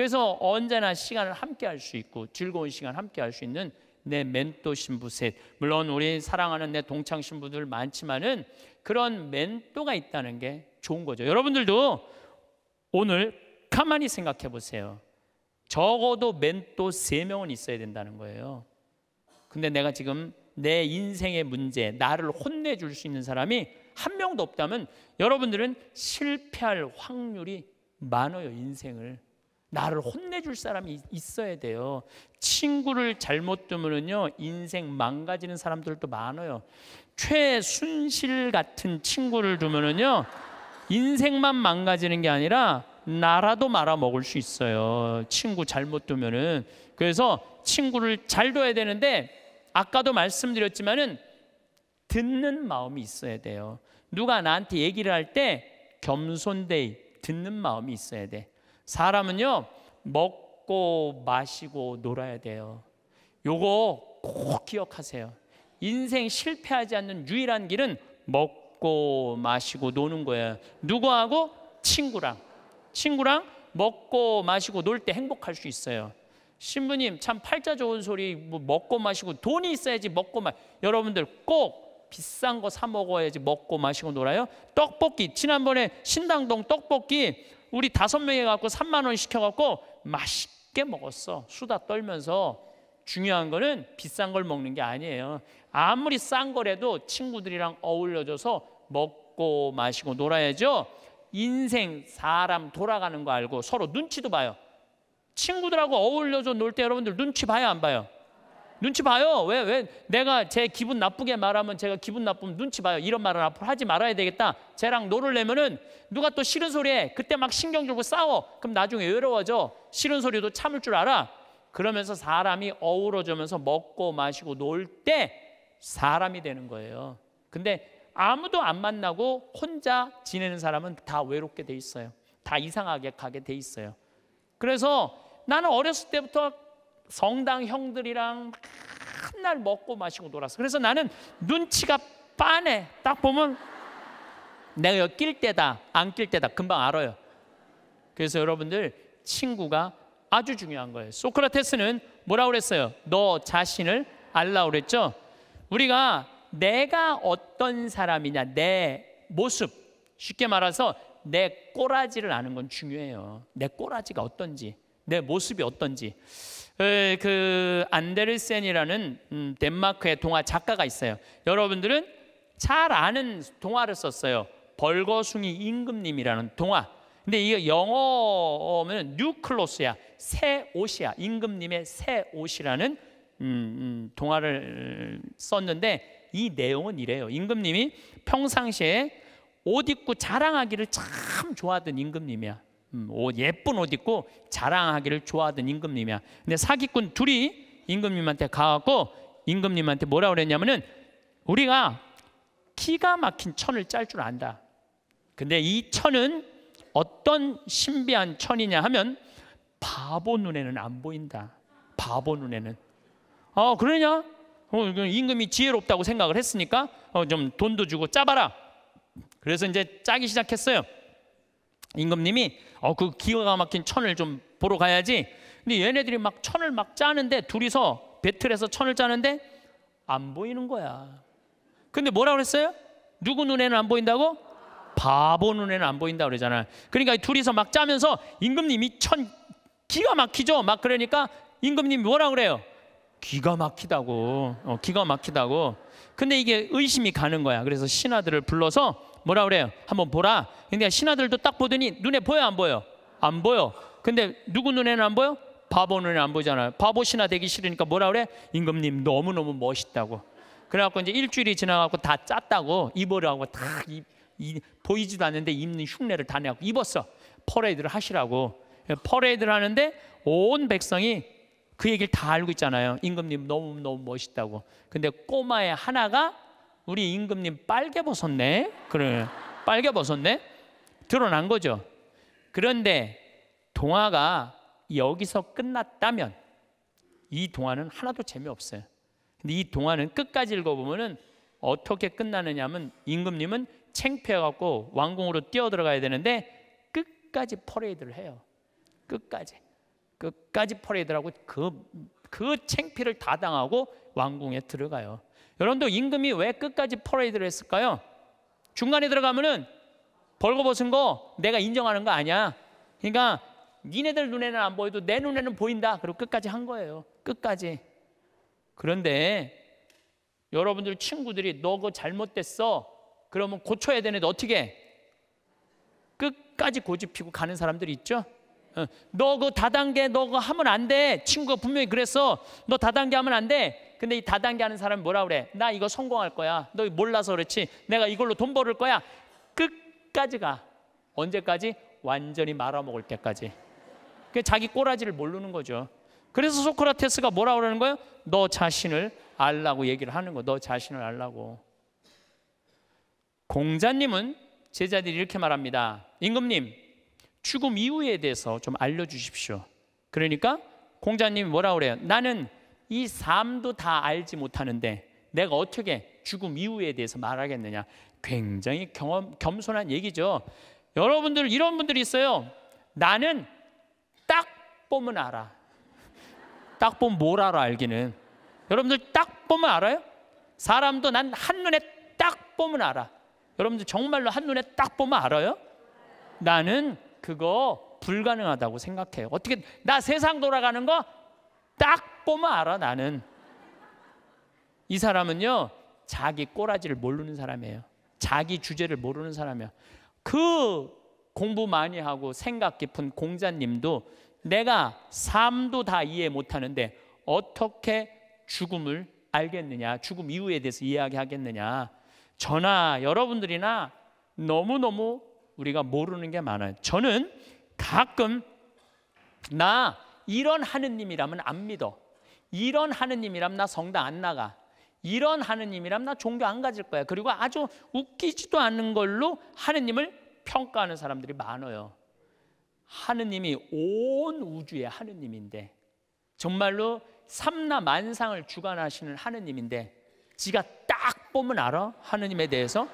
[SPEAKER 1] 그래서 언제나 시간을 함께 할 수 있고 즐거운 시간 함께 할 수 있는 내 멘토 신부 셋 물론 우리 사랑하는 내 동창 신부들 많지만은 그런 멘토가 있다는 게 좋은 거죠. 여러분들도 오늘 가만히 생각해 보세요. 적어도 멘토 세 명은 있어야 된다는 거예요. 근데 내가 지금 내 인생의 문제, 나를 혼내줄 수 있는 사람이 한 명도 없다면 여러분들은 실패할 확률이 많아요, 인생을. 나를 혼내줄 사람이 있어야 돼요. 친구를 잘못 두면은요, 인생 망가지는 사람들도 많아요. 최순실 같은 친구를 두면은요, 인생만 망가지는 게 아니라 나라도 말아먹을 수 있어요. 친구 잘못 두면은. 그래서 친구를 잘 둬야 되는데, 아까도 말씀드렸지만은, 듣는 마음이 있어야 돼요. 누가 나한테 얘기를 할 때, 겸손데 듣는 마음이 있어야 돼. 사람은요, 먹고 마시고 놀아야 돼요. 요거 꼭 기억하세요. 인생 실패하지 않는 유일한 길은 먹고 마시고 노는 거예요. 누구하고? 친구랑. 친구랑 먹고 마시고 놀 때 행복할 수 있어요. 신부님 참 팔자 좋은 소리 뭐 먹고 마시고 돈이 있어야지 먹고 마. 여러분들 꼭 비싼 거 사 먹어야지 먹고 마시고 놀아요. 떡볶이 지난번에 신당동 떡볶이 우리 다섯 명이 갖고 3만 원 시켜 갖고 맛있게 먹었어. 수다 떨면서 중요한 거는 비싼 걸 먹는 게 아니에요. 아무리 싼 거라도 친구들이랑 어울려져서 먹고 마시고 놀아야죠. 인생 사람 돌아가는 거 알고 서로 눈치도 봐요. 친구들하고 어울려서 놀때 여러분들 눈치 봐요 안 봐요? 눈치 봐요. 왜, 왜 내가 제 기분 나쁘게 말하면 제가 기분 나쁘면 눈치 봐요. 이런 말은 앞으로 하지 말아야 되겠다. 쟤랑 노를 내면은 누가 또 싫은 소리 해. 그때 막 신경 들고 싸워. 그럼 나중에 외로워져. 싫은 소리도 참을 줄 알아. 그러면서 사람이 어우러져면서 먹고 마시고 놀 때 사람이 되는 거예요. 근데 아무도 안 만나고 혼자 지내는 사람은 다 외롭게 돼 있어요. 다 이상하게 가게 돼 있어요. 그래서 나는 어렸을 때부터 성당 형들이랑 한 날 먹고 마시고 놀았어. 그래서 나는 눈치가 빠네. 딱 보면 내가 여기 낄 때다, 안 낄 때다 금방 알아요. 그래서 여러분들 친구가 아주 중요한 거예요. 소크라테스는 뭐라 그랬어요? 너 자신을 알라 그랬죠? 우리가 내가 어떤 사람이냐, 내 모습, 쉽게 말해서 내 꼬라지를 아는 건 중요해요. 내 꼬라지가 어떤지, 내 모습이 어떤지. 그 안데르센이라는 음, 덴마크의 동화 작가가 있어요. 여러분들은 잘 아는 동화를 썼어요. 벌거숭이 임금님이라는 동화. 근데 이거 영어면 뉴클로스야. 새 옷이야. 임금님의 새 옷이라는 음, 음, 동화를 썼는데 이 내용은 이래요. 임금님이 평상시에 옷 입고 자랑하기를 참 좋아하던 임금님이야. 옷, 음, 예쁜 옷 입고 자랑하기를 좋아하던 임금님이야. 근데 사기꾼 둘이 임금님한테 가갖고 임금님한테 뭐라 그랬냐면은 우리가 기가 막힌 천을 짤 줄 안다. 근데 이 천은 어떤 신비한 천이냐 하면 바보 눈에는 안 보인다. 바보 눈에는. 어 그러냐? 어, 그 임금이 지혜롭다고 생각을 했으니까 어, 좀 돈도 주고 짜봐라. 그래서 이제 짜기 시작했어요. 임금님이 어그 기가 막힌 천을 좀 보러 가야지. 근데 얘네들이 막 천을 막 짜는데 둘이서 배틀에서 천을 짜는데 안 보이는 거야. 근데 뭐라 그랬어요? 누구 눈에는 안 보인다고? 바보 눈에는 안 보인다 그러잖아. 그러니까 둘이서 막 짜면서 임금님이 천 기가 막히죠. 막 그러니까 임금님이 뭐라 그래요? 기가 막히다고. 어, 기가 막히다고. 근데 이게 의심이 가는 거야. 그래서 신하들을 불러서 뭐라 그래요? 한번 보라. 근데 신하들도 딱 보더니 눈에 보여 안 보여? 안 보여. 근데 누구 눈에는 안 보여? 바보 눈에 안 보잖아요. 바보 신하 되기 싫으니까 뭐라 그래? 임금님 너무 너무 멋있다고. 그래갖고 이제 일주일이 지나갖고 다 짰다고 입으라고 다 입, 이, 보이지도 않는데 입는 흉내를 다 내갖고 입었어. 퍼레이드를 하시라고. 퍼레이드를 하는데 온 백성이 그 얘기를 다 알고 있잖아요. 임금님 너무너무 멋있다고. 근데 꼬마의 하나가 우리 임금님 빨개 벗었네. 그래. 빨개 벗었네. 드러난 거죠. 그런데 동화가 여기서 끝났다면 이 동화는 하나도 재미없어요. 근데 이 동화는 끝까지 읽어보면은 어떻게 끝나느냐면 임금님은 챙피해갖고 왕궁으로 뛰어들어가야 되는데 끝까지 퍼레이드를 해요. 끝까지. 끝까지 퍼레이드라고 그, 그 챙피를 다 당하고 왕궁에 들어가요. 여러분도 임금이 왜 끝까지 퍼레이드를 했을까요? 중간에 들어가면은 벌거벗은 거 내가 인정하는 거 아니야. 그러니까 니네들 눈에는 안 보여도 내 눈에는 보인다. 그리고 끝까지 한 거예요. 끝까지. 그런데 여러분들 친구들이 너 그거 잘못됐어. 그러면 고쳐야 되는데 어떻게? 끝까지 고집피고 가는 사람들 있죠. 어. 너그 다단계 너 그거 하면 안 돼. 친구가 분명히 그랬어. 너 다단계 하면 안 돼. 근데 이 다단계 하는 사람이 뭐라 그래? 나 이거 성공할 거야. 너 몰라서 그렇지. 내가 이걸로 돈 벌을 거야. 끝까지 가. 언제까지? 완전히 말아먹을 때까지. 그 자기 꼬라지를 모르는 거죠. 그래서 소크라테스가 뭐라 그러는 거예요? 너 자신을 알라고 얘기를 하는 거. 너 자신을 알라고. 공자님은 제자들이 이렇게 말합니다. 임금님, 죽음 이후에 대해서 좀 알려주십시오. 그러니까 공자님이 뭐라 그래요? 나는 이 삶도 다 알지 못하는데 내가 어떻게 죽음 이후에 대해서 말하겠느냐. 굉장히 경험, 겸손한 얘기죠. 여러분들 이런 분들이 있어요. 나는 딱 보면 알아. 딱 보면 뭘 알아 알기는. 여러분들 딱 보면 알아요? 사람도 난 한눈에 딱 보면 알아. 여러분들 정말로 한눈에 딱 보면 알아요? 나는 그거 불가능하다고 생각해요. 어떻게 나 세상 돌아가는 거딱 보면 알아 나는. 이 사람은요 자기 꼬라지를 모르는 사람이에요. 자기 주제를 모르는 사람이야. 그 공부 많이 하고 생각 깊은 공자님도 내가 삶도 다 이해 못하는데 어떻게 죽음을 알겠느냐, 죽음 이후에 대해서 이야기하겠느냐. 저나 여러분들이나 너무너무 우리가 모르는 게 많아요. 저는 가끔 나 이런 하느님이라면 안 믿어. 이런 하느님이람 나 성당 안 나가. 이런 하느님이람 나 종교 안 가질 거야. 그리고 아주 웃기지도 않는 걸로 하느님을 평가하는 사람들이 많아요. 하느님이 온 우주의 하느님인데 정말로 삼나 만상을 주관하시는 하느님인데 지가 딱 보면 알아 하느님에 대해서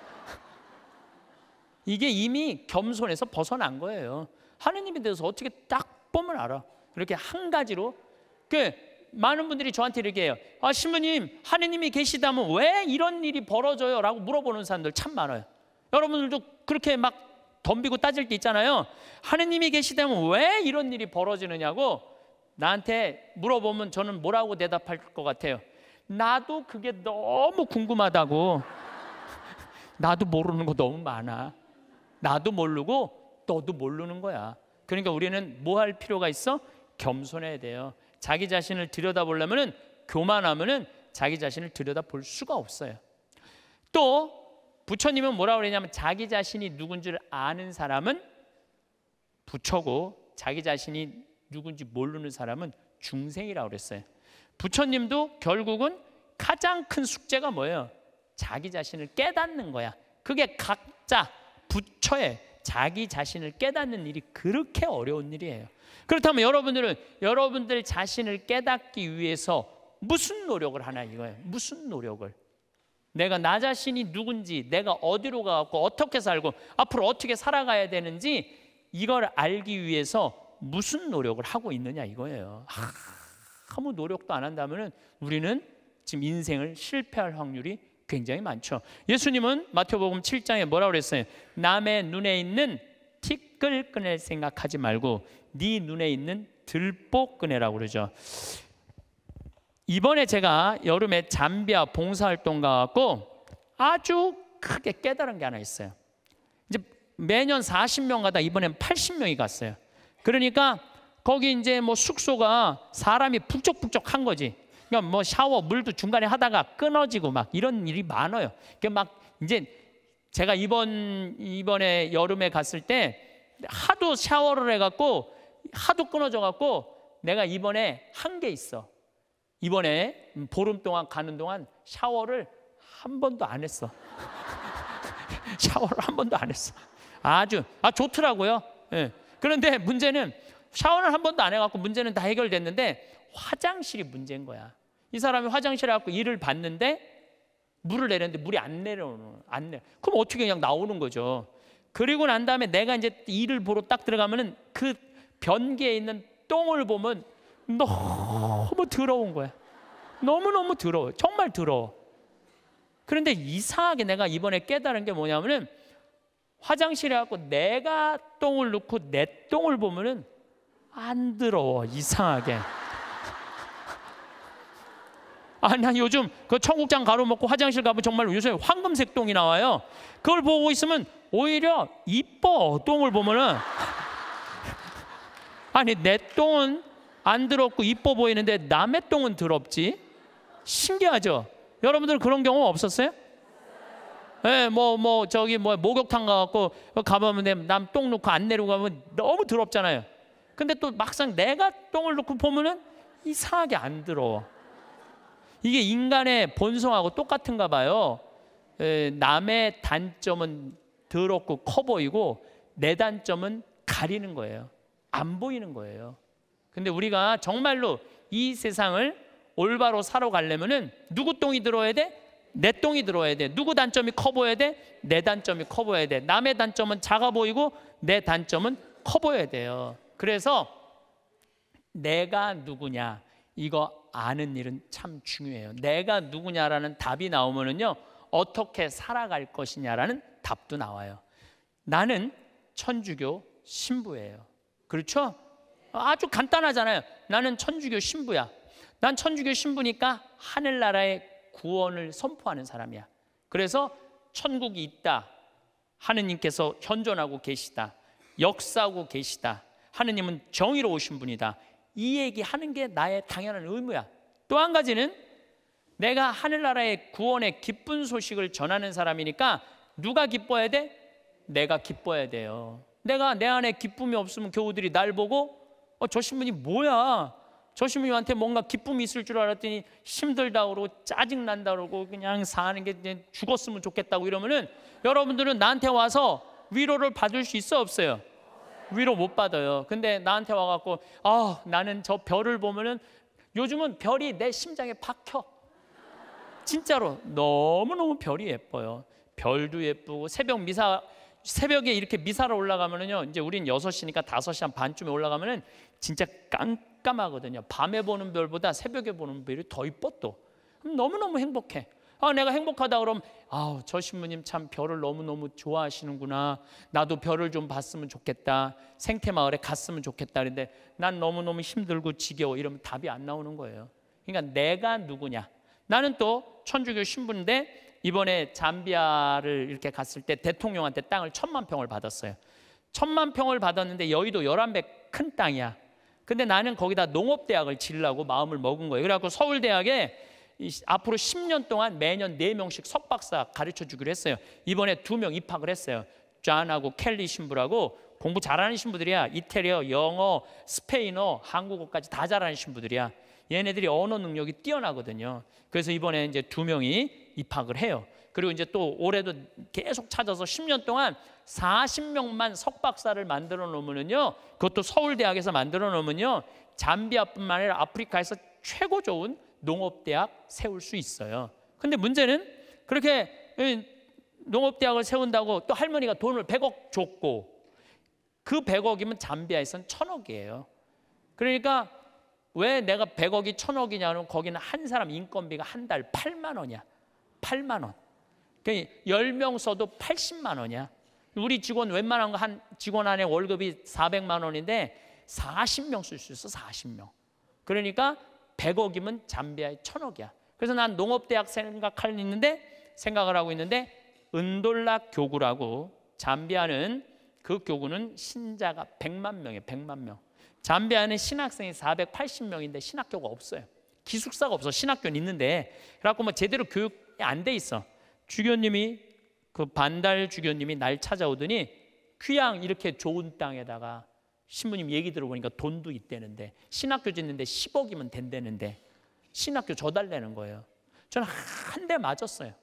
[SPEAKER 1] 이게 이미 겸손에서 벗어난 거예요 하느님에 대해서 어떻게 딱 보면 알아 이렇게 한 가지로 그 많은 분들이 저한테 이렇게 해요. 아, 신부님, 하느님이 계시다면 왜 이런 일이 벌어져요? 라고 물어보는 사람들 참 많아요. 여러분들도 그렇게 막 덤비고 따질 때 있잖아요. 하느님이 계시다면 왜 이런 일이 벌어지느냐고 나한테 물어보면 저는 뭐라고 대답할 것 같아요. 나도 그게 너무 궁금하다고. 나도 모르는 거 너무 많아. 나도 모르고 너도 모르는 거야. 그러니까 우리는 뭐 할 필요가 있어? 겸손해야 돼요. 자기 자신을 들여다보려면교만하면 자기 자신을 들여다볼 수가 없어요. 또 부처님은 뭐라고 그러냐면 자기 자신이 누군지를 아는 사람은 부처고 자기 자신이 누군지 모르는 사람은 중생이라고 그랬어요. 부처님도 결국은 가장 큰 숙제가 뭐예요? 자기 자신을 깨닫는 거야. 그게 각자 부처의 자기 자신을 깨닫는 일이 그렇게 어려운 일이에요. 그렇다면 여러분들은 여러분들 자신을 깨닫기 위해서 무슨 노력을 하나 이거예요. 무슨 노력을? 내가 나 자신이 누군지, 내가 어디로 가고 어떻게 살고 앞으로 어떻게 살아가야 되는지 이걸 알기 위해서 무슨 노력을 하고 있느냐 이거예요. 아무 노력도 안 한다면은 우리는 지금 인생을 실패할 확률이 굉장히 많죠. 예수님은 마태복음 7장에 뭐라 그랬어요? 남의 눈에 있는 티끌 꺼낼 생각하지 말고 네 눈에 있는 들보 꺼내라고 그러죠. 이번에 제가 여름에 잠비아 봉사활동 가고 아주 크게 깨달은 게 하나 있어요. 이제 매년 40명 가다 이번엔 80명이 갔어요. 그러니까 거기 이제 뭐 숙소가 사람이 북적북적한 거지. 그냥 그러니까 러뭐 샤워 물도 중간에 하다가 끊어지고 막 이런 일이 많아요. 그막 그러니까 이제 제가 이번 이번에 여름에 갔을 때 하도 샤워를 해갖고 하도 끊어져갖고 내가 이번에 한 게 있어. 이번에 보름 동안 가는 동안 샤워를 한 번도 안 했어. 샤워를 한 번도 안 했어. 아주 아 좋더라고요. 예. 그런데 문제는 샤워를 한 번도 안 해갖고 문제는 다 해결됐는데 화장실이 문제인 거야. 이 사람이 화장실에 갖고 일을 봤는데 물을 내렸는데 물이 안 내려오는 안 내. 그럼 어떻게 그냥 나오는 거죠. 그리고 난 다음에 내가 이제 일을 보러 딱 들어가면은 그 변기에 있는 똥을 보면 너무 더러운 거야. 너무너무 더러워. 정말 더러워. 그런데 이상하게 내가 이번에 깨달은 게 뭐냐면은 화장실에 갖고 내가 똥을 놓고 내 똥을 보면은 안 더러워. 이상하게. 아니 난 요즘 그 청국장 가루 먹고 화장실 가면 정말 요새 황금색 똥이 나와요. 그걸 보고 있으면 오히려 이뻐 똥을 보면은 아니 내 똥은 안 더럽고 이뻐 보이는데 남의 똥은 더럽지 신기하죠. 여러분들 그런 경험 없었어요? 예, 네, 뭐, 뭐, 저기, 뭐, 목욕탕 가갖고 가보면 남똥 놓고 안내리 가면 너무 더럽잖아요. 근데 또 막상 내가 똥을 놓고 보면은 이상하게 안 더러워. 이게 인간의 본성하고 똑같은가 봐요. 남의 단점은 더럽고 커 보이고 내 단점은 가리는 거예요. 안 보이는 거예요. 근데 우리가 정말로 이 세상을 올바로 살아가려면은 누구 똥이 들어야 돼? 내 똥이 들어야 돼. 누구 단점이 커 보여야 돼? 내 단점이 커 보여야 돼. 남의 단점은 작아 보이고 내 단점은 커 보여야 돼요. 그래서 내가 누구냐 이거 아는 일은 참 중요해요. 내가 누구냐라는 답이 나오면은요. 어떻게 살아갈 것이냐라는 답도 나와요. 나는 천주교 신부예요. 그렇죠? 아주 간단하잖아요. 나는 천주교 신부야. 난 천주교 신부니까 하늘나라의 구원을 선포하는 사람이야. 그래서 천국이 있다. 하느님께서 현존하고 계시다. 역사하고 계시다. 하느님은 정의로우신 분이다. 이 얘기하는 게 나의 당연한 의무야. 또 한 가지는 내가 하늘나라의 구원의 기쁜 소식을 전하는 사람이니까 누가 기뻐야 돼? 내가 기뻐야 돼요. 내가 내 안에 기쁨이 없으면 교우들이 날 보고 어, 저 신부님 뭐야? 저 신부님한테 뭔가 기쁨이 있을 줄 알았더니 힘들다 그러고 짜증 난다 그러고 그냥 사는 게 죽었으면 좋겠다고 이러면은 여러분들은 나한테 와서 위로를 받을 수 있어 없어요? 위로 못 받아요. 근데 나한테 와갖고 아 나는 저 별을 보면은 요즘은 별이 내 심장에 박혀. 진짜로 너무너무 별이 예뻐요. 별도 예쁘고 새벽 미사 새벽에 이렇게 미사로 올라가면은요. 이제 우린 여섯 시니까 다섯 시한 반쯤에 올라가면은 진짜 깜깜하거든요. 밤에 보는 별보다 새벽에 보는 별이 더 이뻐 또. 너무너무 행복해. 아, 내가 행복하다 그럼 아우, 저 신부님 참 별을 너무너무 좋아하시는구나. 나도 별을 좀 봤으면 좋겠다. 생태 마을에 갔으면 좋겠다. 그런데 난 너무너무 힘들고 지겨워. 이러면 답이 안 나오는 거예요. 그러니까 내가 누구냐? 나는 또 천주교 신부인데 이번에 잠비아를 이렇게 갔을 때 대통령한테 땅을 천만 평을 받았어요. 천만 평을 받았는데 여의도 열한배 큰 땅이야. 근데 나는 거기다 농업대학을 지으려고 마음을 먹은 거예요. 그래갖고 서울대학에 앞으로 10년 동안 매년 4명씩 석박사 가르쳐 주기로 했어요. 이번에 2명 입학을 했어요. 존하고 켈리 신부라고 공부 잘하는 신부들이야. 이태리어, 영어, 스페인어, 한국어까지 다 잘하는 신부들이야. 얘네들이 언어 능력이 뛰어나거든요. 그래서 이번에 이제 두 명이 입학을 해요. 그리고 이제 또 올해도 계속 찾아서 10년 동안 40명만 석박사를 만들어 놓으면요. 그것도 서울대학에서 만들어 놓으면요. 잠비아뿐만 아니라 아프리카에서 최고 좋은 농업대학 세울 수 있어요. 근데 문제는 그렇게 농업대학을 세운다고 또 할머니가 돈을 100억 줬고 그 100억이면 잠비아에선 1000억이에요. 그러니까 왜 내가 100억이 1000억이냐면 거기는 한 사람 인건비가 한 달 8만 원이야. 8만 원. 그러니까 10명 써도 80만 원이야. 우리 직원 웬만한 거 한 직원 안에 월급이 400만 원인데 40명 쓸 수 있어. 40명. 그러니까 100억이면 잠비아에 1000억이야. 그래서 난 농업대학 생각할 있는데 생각을 하고 있는데 은돌라 교구라고 잠비아는 그 교구는 신자가 100만 명이에요. 100만 명. 잠비아는 신학생이 480명인데 신학교가 없어요. 기숙사가 없어. 신학교는 있는데 그래갖고 뭐 제대로 교육이 안 돼 있어. 주교님이 그 반달 주교님이 날 찾아오더니 귀양 이렇게 좋은 땅에다가 신부님 얘기 들어보니까 돈도 있대는데 신학교 짓는데 10억이면 된다는데 신학교 저달래는 거예요. 저는 한 대 맞았어요.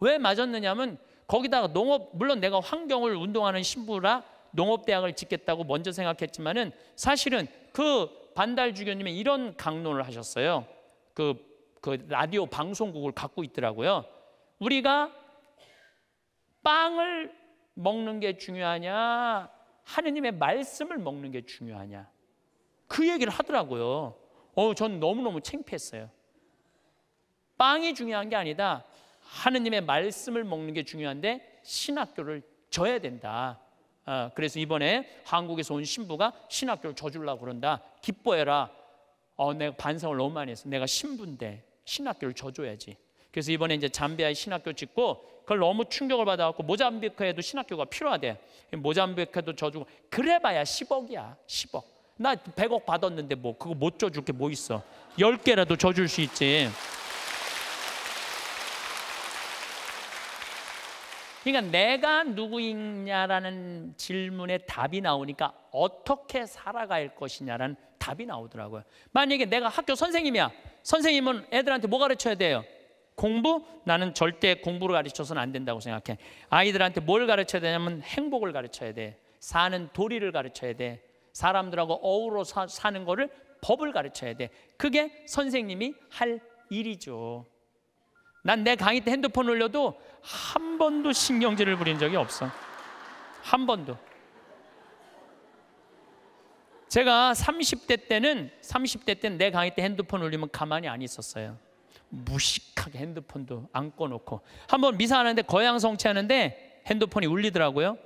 [SPEAKER 1] 왜 맞았느냐면 거기다가 농업 물론 내가 환경을 운동하는 신부라 농업대학을 짓겠다고 먼저 생각했지만은 사실은 그 반달 주교님의 이런 강론을 하셨어요. 그그 그 라디오 방송국을 갖고 있더라고요. 우리가 빵을 먹는 게 중요하냐 하느님의 말씀을 먹는 게 중요하냐? 그 얘기를 하더라고요. 어, 전 너무너무 창피했어요. 빵이 중요한 게 아니다. 하느님의 말씀을 먹는 게 중요한데 신학교를 져야 된다. 어, 그래서 이번에 한국에서 온 신부가 신학교를 져주려고 그런다. 기뻐해라. 어, 내가 반성을 너무 많이 했어. 내가 신부인데 신학교를 져줘야지. 그래서 이번에 이제 잠비아에 신학교 짓고 그걸 너무 충격을 받아갖고 모잠비크에도 신학교가 필요하대. 모잠비크에도 저주고 그래봐야 10억이야. 10억. 나 100억 받았는데 뭐 그거 못 줘줄 게 뭐 있어. 10개라도 줘줄 수 있지. 그러니까 내가 누구이냐라는 질문에 답이 나오니까 어떻게 살아갈 것이냐라는 답이 나오더라고요. 만약에 내가 학교 선생님이야. 선생님은 애들한테 뭐 가르쳐야 돼요? 공부? 나는 절대 공부를 가르쳐서는 안 된다고 생각해. 아이들한테 뭘 가르쳐야 되냐면 행복을 가르쳐야 돼. 사는 도리를 가르쳐야 돼. 사람들하고 어우러 사, 사는 거를 법을 가르쳐야 돼. 그게 선생님이 할 일이죠. 난 내 강의 때 핸드폰 올려도 한 번도 신경질을 부린 적이 없어. 한 번도. 제가 30대 때는 30대 때 내 강의 때 핸드폰 올리면 가만히 안 있었어요. 무식하게 핸드폰도 안 꺼놓고 한 번 미사하는데 거향 성취하는데 핸드폰이 울리더라고요.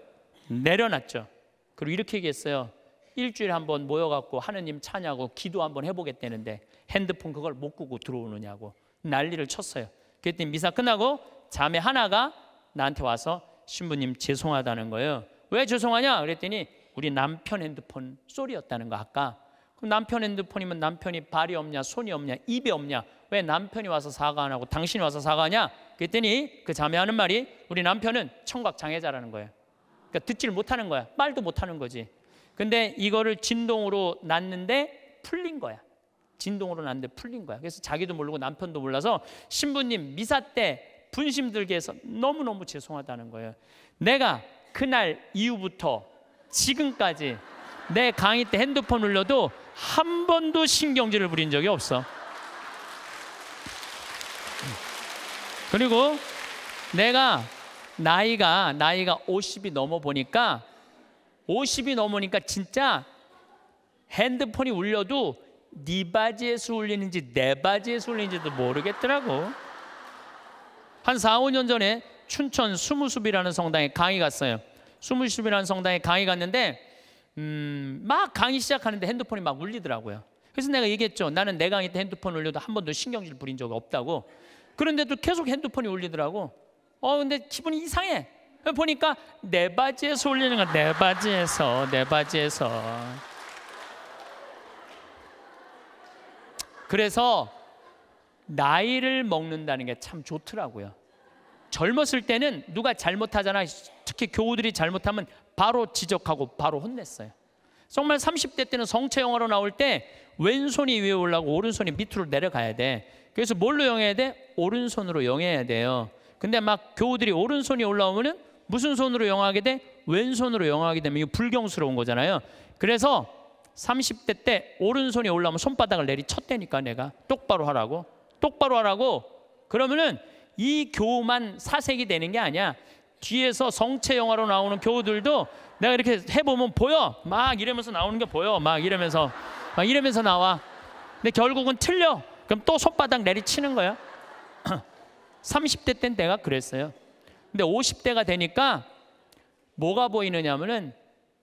[SPEAKER 1] 내려놨죠. 그리고 이렇게 얘기했어요. 일주일에 한번 모여갖고 하느님 차냐고 기도 한번 해보겠다는데 핸드폰 그걸 못 끄고 들어오느냐고 난리를 쳤어요. 그랬더니 미사 끝나고 자매 하나가 나한테 와서 신부님 죄송하다는 거예요. 왜 죄송하냐? 그랬더니 우리 남편 핸드폰 소리였다는 거 아까 남편 핸드폰이면 남편이 발이 없냐, 손이 없냐, 입이 없냐? 왜 남편이 와서 사과 안 하고 당신이 와서 사과하냐? 그랬더니 그 자매 하는 말이 우리 남편은 청각 장애자라는 거예요. 그러니까 듣지를 못하는 거야. 말도 못하는 거지. 근데 이거를 진동으로 났는데 풀린 거야. 진동으로 났는데 풀린 거야. 그래서 자기도 모르고 남편도 몰라서 신부님 미사 때 분심 들게 해서 너무너무 죄송하다는 거예요. 내가 그날 이후부터 지금까지 내 강의 때 핸드폰 눌러도 한 번도 신경질을 부린 적이 없어. 그리고 내가 나이가 나이가 50이 넘어 보니까 50이 넘으니까 진짜 핸드폰이 울려도 네 바지에서 울리는지 내 바지에서 울리는지도 모르겠더라고. 한 4, 5년 전에 춘천 수무숲이라는 성당에 강의 갔어요. 수무숲이라는 성당에 강의 갔는데 음, 막 강의 시작하는데 핸드폰이 막 울리더라고요. 그래서 내가 얘기했죠. 나는 내 강의 때 핸드폰 울려도 한 번도 신경질 부린 적이 없다고. 그런데도 계속 핸드폰이 울리더라고. 어, 근데 기분이 이상해. 보니까 내 바지에서 울리는 거야. 내 바지에서, 내 바지에서. 그래서 나이를 먹는다는 게 참 좋더라고요. 젊었을 때는 누가 잘못하잖아. 특히 교우들이 잘못하면 바로 지적하고 바로 혼냈어요. 정말 30대 때는 성체 영화로 나올 때 왼손이 위에 올라가고 오른손이 밑으로 내려가야 돼. 그래서 뭘로 영해야 돼? 오른손으로 영해야 돼요. 근데 막 교우들이 오른손이 올라오면은 무슨 손으로 영하게 돼? 왼손으로 영하게 되면 이거 불경스러운 거잖아요. 그래서 30대 때 오른손이 올라오면 손바닥을 내리쳤대니까 내가 똑바로 하라고. 똑바로 하라고. 그러면은 이 교만 사색이 되는 게 아니야. 뒤에서 성체 영화로 나오는 교우들도 내가 이렇게 해보면 보여. 막 이러면서 나오는 게 보여. 막 이러면서 막 이러면서 나와. 근데 결국은 틀려. 그럼 또 손바닥 내리치는 거야. 30대 땐 내가 그랬어요. 근데 50대가 되니까 뭐가 보이느냐면은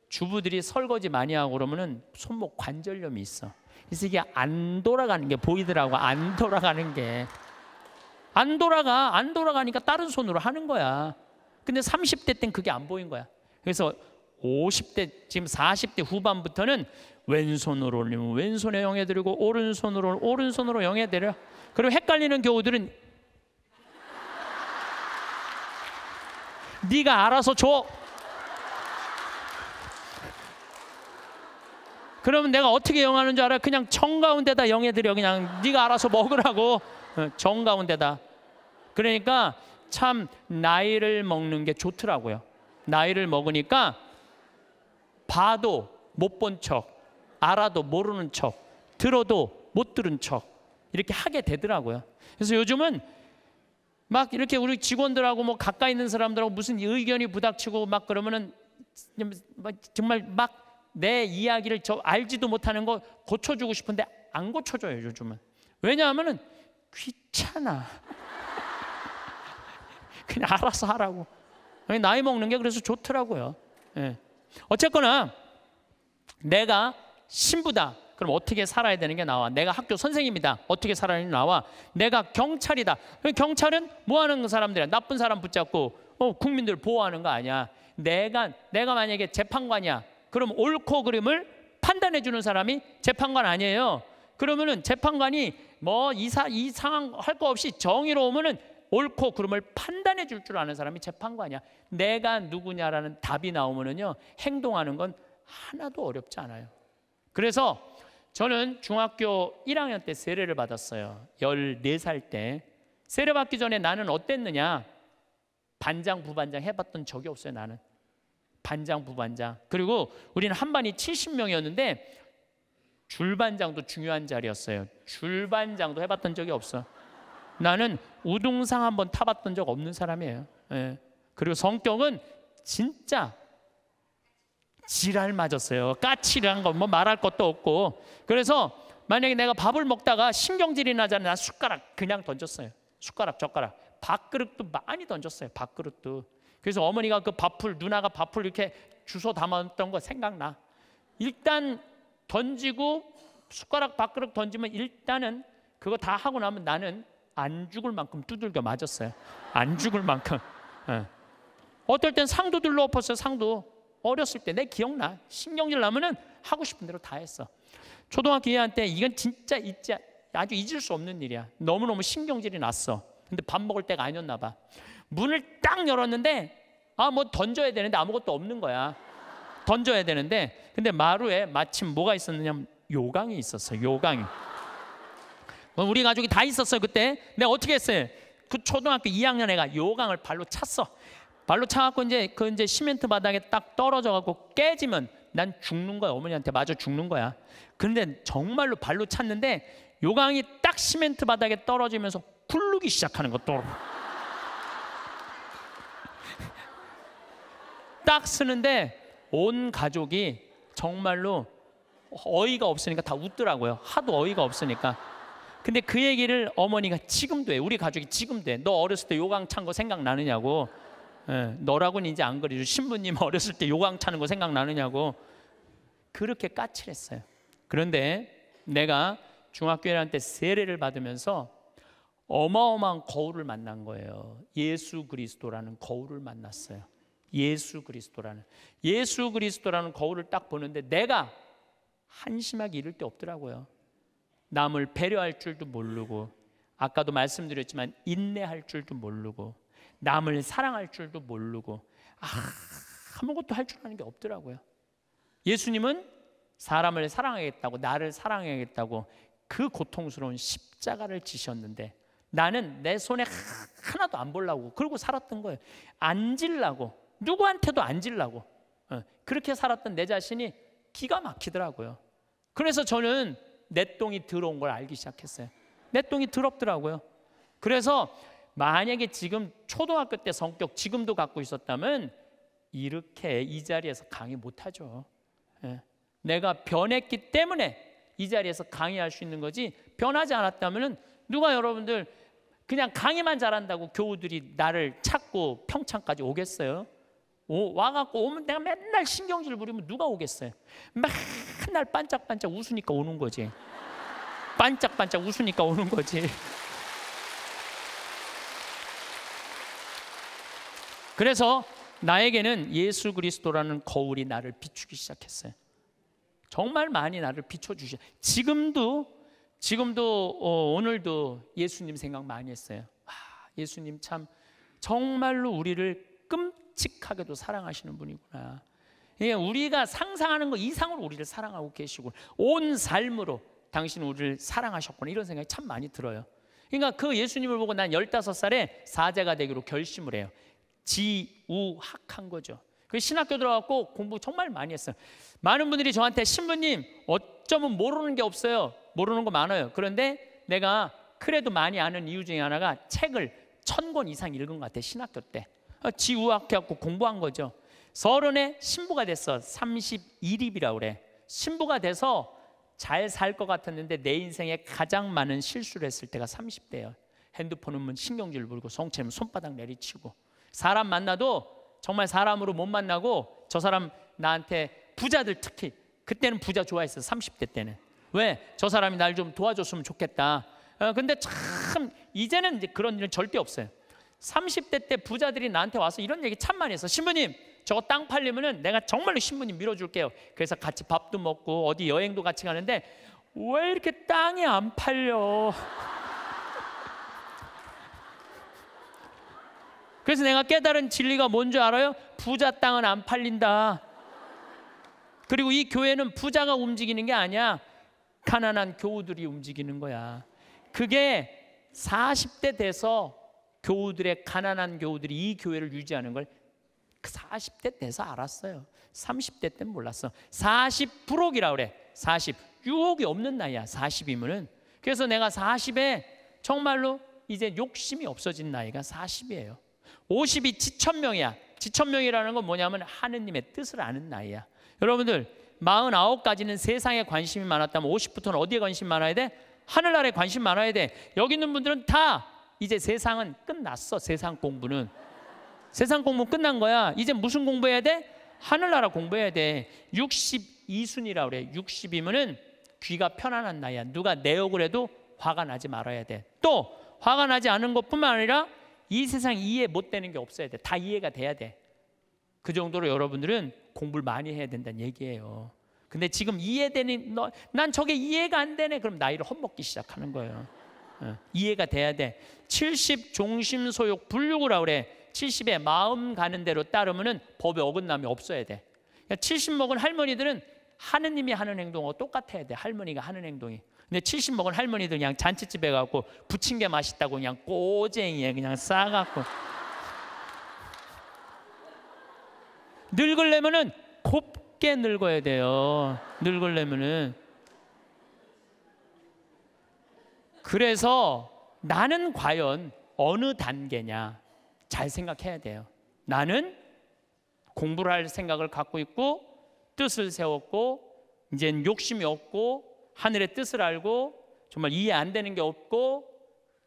[SPEAKER 1] 주부들이 설거지 많이 하고 그러면은 손목 관절염이 있어. 그래서 이게 안 돌아가는 게 보이더라고. 안 돌아가는 게. 안 돌아가. 안 돌아가니까 다른 손으로 하는 거야. 근데 30대 땐 그게 안 보인 거야. 그래서 50대 지금 40대 후반부터는 왼손으로 올리면 왼손에 영해 드리고 오른손으로 오른손으로 영해 드려. 그리고 헷갈리는 경우들은 네가 알아서 줘. 그러면 내가 어떻게 영하는 줄 알아? 그냥 정 가운데다 영해 드려. 그냥 네가 알아서 먹으라고. 어, 정 가운데다. 그러니까 참 나이를 먹는 게 좋더라고요. 나이를 먹으니까 봐도 못 본 척, 알아도 모르는 척, 들어도 못 들은 척 이렇게 하게 되더라고요. 그래서 요즘은 막 이렇게 우리 직원들하고 뭐 가까이 있는 사람들하고 무슨 의견이 부닥치고 막 그러면은 정말 막 내 이야기를 저 알지도 못하는 거 고쳐주고 싶은데 안 고쳐줘요 요즘은 왜냐하면은 귀찮아 그냥 알아서 하라고. 나이 먹는 게 그래서 좋더라고요. 예. 어쨌거나 내가 신부다. 그럼 어떻게 살아야 되는 게 나와. 내가 학교 선생님이다. 어떻게 살아야 되는 게 나와. 내가 경찰이다. 그 경찰은 뭐 하는 사람들이야? 나쁜 사람 붙잡고 어, 국민들 보호하는 거 아니야. 내가 내가 만약에 재판관이야. 그럼 옳고 그름을 판단해 주는 사람이 재판관 아니에요. 그러면은 재판관이 뭐 이사 이상할거 없이 정의로우면은 옳고 그름을 판단해 줄 줄 아는 사람이 재판관이야. 내가 누구냐라는 답이 나오면은요, 행동하는 건 하나도 어렵지 않아요. 그래서 저는 중학교 1학년 때 세례를 받았어요. 14살 때. 세례 받기 전에 나는 어땠느냐? 반장, 부반장 해봤던 적이 없어요, 나는. 반장, 부반장. 그리고 우리는 한 반이 70명이었는데 줄반장도 중요한 자리였어요. 줄반장도 해봤던 적이 없어. 나는 우등상 한번 타봤던 적 없는 사람이에요. 예. 그리고 성격은 진짜 지랄 맞았어요. 까칠한 건뭐 말할 것도 없고. 그래서 만약에 내가 밥을 먹다가 신경질이 나잖아요. 숟가락 그냥 던졌어요. 숟가락, 젓가락. 밥그릇도 많이 던졌어요. 밥그릇도. 그래서 어머니가 그 밥풀, 누나가 밥풀 이렇게 주워 담았던 거 생각나. 일단 던지고 숟가락 밥그릇 던지면 일단은 그거 다 하고 나면 나는 안 죽을 만큼 두들겨 맞았어요. 안 죽을 만큼. 네. 어떨 땐 상도 들러 엎었어요. 상도. 어렸을 때 내 기억나. 신경질 나면은 하고 싶은 대로 다 했어. 초등학교 2학년 이건 진짜 잊지 아주 잊을 수 없는 일이야. 너무너무 신경질이 났어. 근데 밥 먹을 때가 아니었나 봐. 문을 딱 열었는데 아 뭐 던져야 되는데 아무것도 없는 거야. 던져야 되는데 근데 마루에 마침 뭐가 있었느냐 면 요강이 있었어. 요강이. 우리 가족이 다 있었어요 그때 내가 네, 어떻게 했어요? 그 초등학교 2학년 애가 요강을 발로 찼어 발로 차갖고 이제 그 이제 시멘트 바닥에 딱 떨어져 갖고 깨지면 난 죽는 거야 어머니한테 맞아 죽는 거야 그데 정말로 발로 찼는데 요강이 딱 시멘트 바닥에 떨어지면서 굴르기 시작하는 것도 딱 쓰는데 온 가족이 정말로 어이가 없으니까 다 웃더라고요 하도 어이가 없으니까 근데 그 얘기를 어머니가 지금도 해. 우리 가족이 지금도 해. 너 어렸을 때 요강 찬 거 생각나느냐고. 에, 예, 너라고는 이제 안그리죠 신부님 어렸을 때 요강 차는 거 생각나느냐고. 그렇게 까칠했어요. 그런데 내가 중학교 1학년 때 세례를 받으면서 어마어마한 거울을 만난 거예요. 예수 그리스도라는 거울을 만났어요. 예수 그리스도라는 예수 그리스도라는 거울을 딱 보는데 내가 한심하게 이를 데 없더라고요. 남을 배려할 줄도 모르고 아까도 말씀드렸지만 인내할 줄도 모르고 남을 사랑할 줄도 모르고 아, 아무것도 할 줄 아는 게 없더라고요. 예수님은 사람을 사랑하겠다고 나를 사랑하겠다고 그 고통스러운 십자가를 지셨는데 나는 내 손에 하나도 안 보려고 그러고 살았던 거예요. 안 질라고 누구한테도 안 질라고 어, 그렇게 살았던 내 자신이 기가 막히더라고요. 그래서 저는 내똥이 들어온 걸 알기 시작했어요. 내똥이 더럽더라고요. 그래서 만약에 지금 초등학교 때 성격 지금도 갖고 있었다면 이렇게 이 자리에서 강의 못하죠. 예. 내가 변했기 때문에 이 자리에서 강의할 수 있는 거지 변하지 않았다면 누가 여러분들 그냥 강의만 잘한다고 교우들이 나를 찾고 평창까지 오겠어요? 오, 와갖고 오면 내가 맨날 신경질 부리면 누가 오겠어요? 막 맨날 반짝반짝 웃으니까 오는 거지. 반짝반짝 웃으니까 오는 거지. 그래서 나에게는 예수 그리스도라는 거울이 나를 비추기 시작했어요. 정말 많이 나를 비춰주셔. 지금도 지금도 어, 오늘도 예수님 생각 많이 했어요. 와, 예수님 참 정말로 우리를 끔찍하게도 사랑하시는 분이구나. 예, 우리가 상상하는 것 이상으로 우리를 사랑하고 계시고 온 삶으로 당신 우리를 사랑하셨구나 이런 생각이 참 많이 들어요. 그러니까 그 예수님을 보고 난 15살에 사제가 되기로 결심을 해요. 지우학한 거죠. 신학교 들어갔고 공부 정말 많이 했어요. 많은 분들이 저한테 신부님 어쩌면 모르는 게 없어요. 모르는 거 많아요. 그런데 내가 그래도 많이 아는 이유 중에 하나가 책을 천 권 이상 읽은 것 같아 신학교 때. 아, 지우학해갖고 공부한 거죠. 서른에 신부가 됐어. 31입이라고 그래. 신부가 돼서 잘 살 것 같았는데 내 인생에 가장 많은 실수를 했을 때가 30대예요. 핸드폰 음문 신경질 부 불고 성체면 손바닥 내리치고 사람 만나도 정말 사람으로 못 만나고 저 사람 나한테 부자들 특히 그때는 부자 좋아했어 30대 때는 왜? 저 사람이 날 좀 도와줬으면 좋겠다 어, 근데 참 이제는 이제 그런 일은 절대 없어요 30대 때 부자들이 나한테 와서 이런 얘기 참 많이 했어 신부님 저거 땅 팔리면은 내가 정말로 신부님 밀어줄게요. 그래서 같이 밥도 먹고 어디 여행도 같이 가는데 왜 이렇게 땅이 안 팔려? 그래서 내가 깨달은 진리가 뭔 줄 알아요? 부자 땅은 안 팔린다. 그리고 이 교회는 부자가 움직이는 게 아니야. 가난한 교우들이 움직이는 거야. 그게 40대 돼서 교우들의 가난한 교우들이 이 교회를 유지하는 걸 40대 돼서 알았어요. 30대 때는 몰랐어. 40불혹이라 그래. 40. 유혹이 없는 나이야. 40이면은. 그래서 내가 40에 정말로 이제 욕심이 없어진 나이가 40이에요. 50이 지천명이야. 지천명이라는 건 뭐냐면 하느님의 뜻을 아는 나이야. 여러분들 49까지는 세상에 관심이 많았다면 50부터는 어디에 관심 이 많아야 돼? 하늘나라에 관심 이 많아야 돼. 여기 있는 분들은 다 이제 세상은 끝났어. 세상 공부는. 세상 공부 끝난 거야. 이제 무슨 공부해야 돼? 하늘나라 공부해야 돼. 62순이라 그래. 60이면은 귀가 편안한 나이야. 누가 내 욕을 해도 화가 나지 말아야 돼. 또 화가 나지 않은 것뿐만 아니라 이 세상 이해 못 되는 게 없어야 돼. 다 이해가 돼야 돼. 그 정도로 여러분들은 공부를 많이 해야 된다는 얘기예요. 근데 지금 이해되는 너, 난 저게 이해가 안 되네. 그럼 나이를 헛먹기 시작하는 거예요. 어, 이해가 돼야 돼. 70 종심소욕 불육이라 그래. 70에 마음 가는 대로 따르면 법에 어긋남이 없어야 돼. 70 그러니까 먹은 할머니들은 하느님이 하는 행동하고 똑같아야 돼. 할머니가 하는 행동이. 근데 70 먹은 할머니들 그냥 잔치집에 가고 부침게 맛있다고 그냥 꼬쟁이에 그냥 싸갖고 늙을려면은 곱게 늙어야 돼요. 늙을려면은 그래서 나는 과연 어느 단계냐? 잘 생각해야 돼요. 나는 공부를 할 생각을 갖고 있고 뜻을 세웠고 이제는 욕심이 없고 하늘의 뜻을 알고 정말 이해 안 되는 게 없고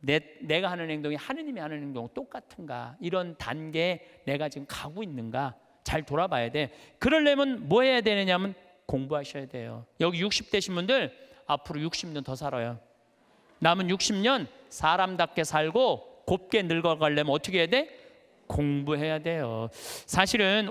[SPEAKER 1] 내, 내가 하는 행동이 하느님이 하는 행동 똑같은가 이런 단계에 내가 지금 가고 있는가 잘 돌아봐야 돼 그러려면 뭐 해야 되느냐면 하 공부하셔야 돼요 여기 60대신 분들 앞으로 60년 더 살아요 남은 60년 사람답게 살고 곱게 늙어가려면 어떻게 해야 돼? 공부해야 돼요. 사실은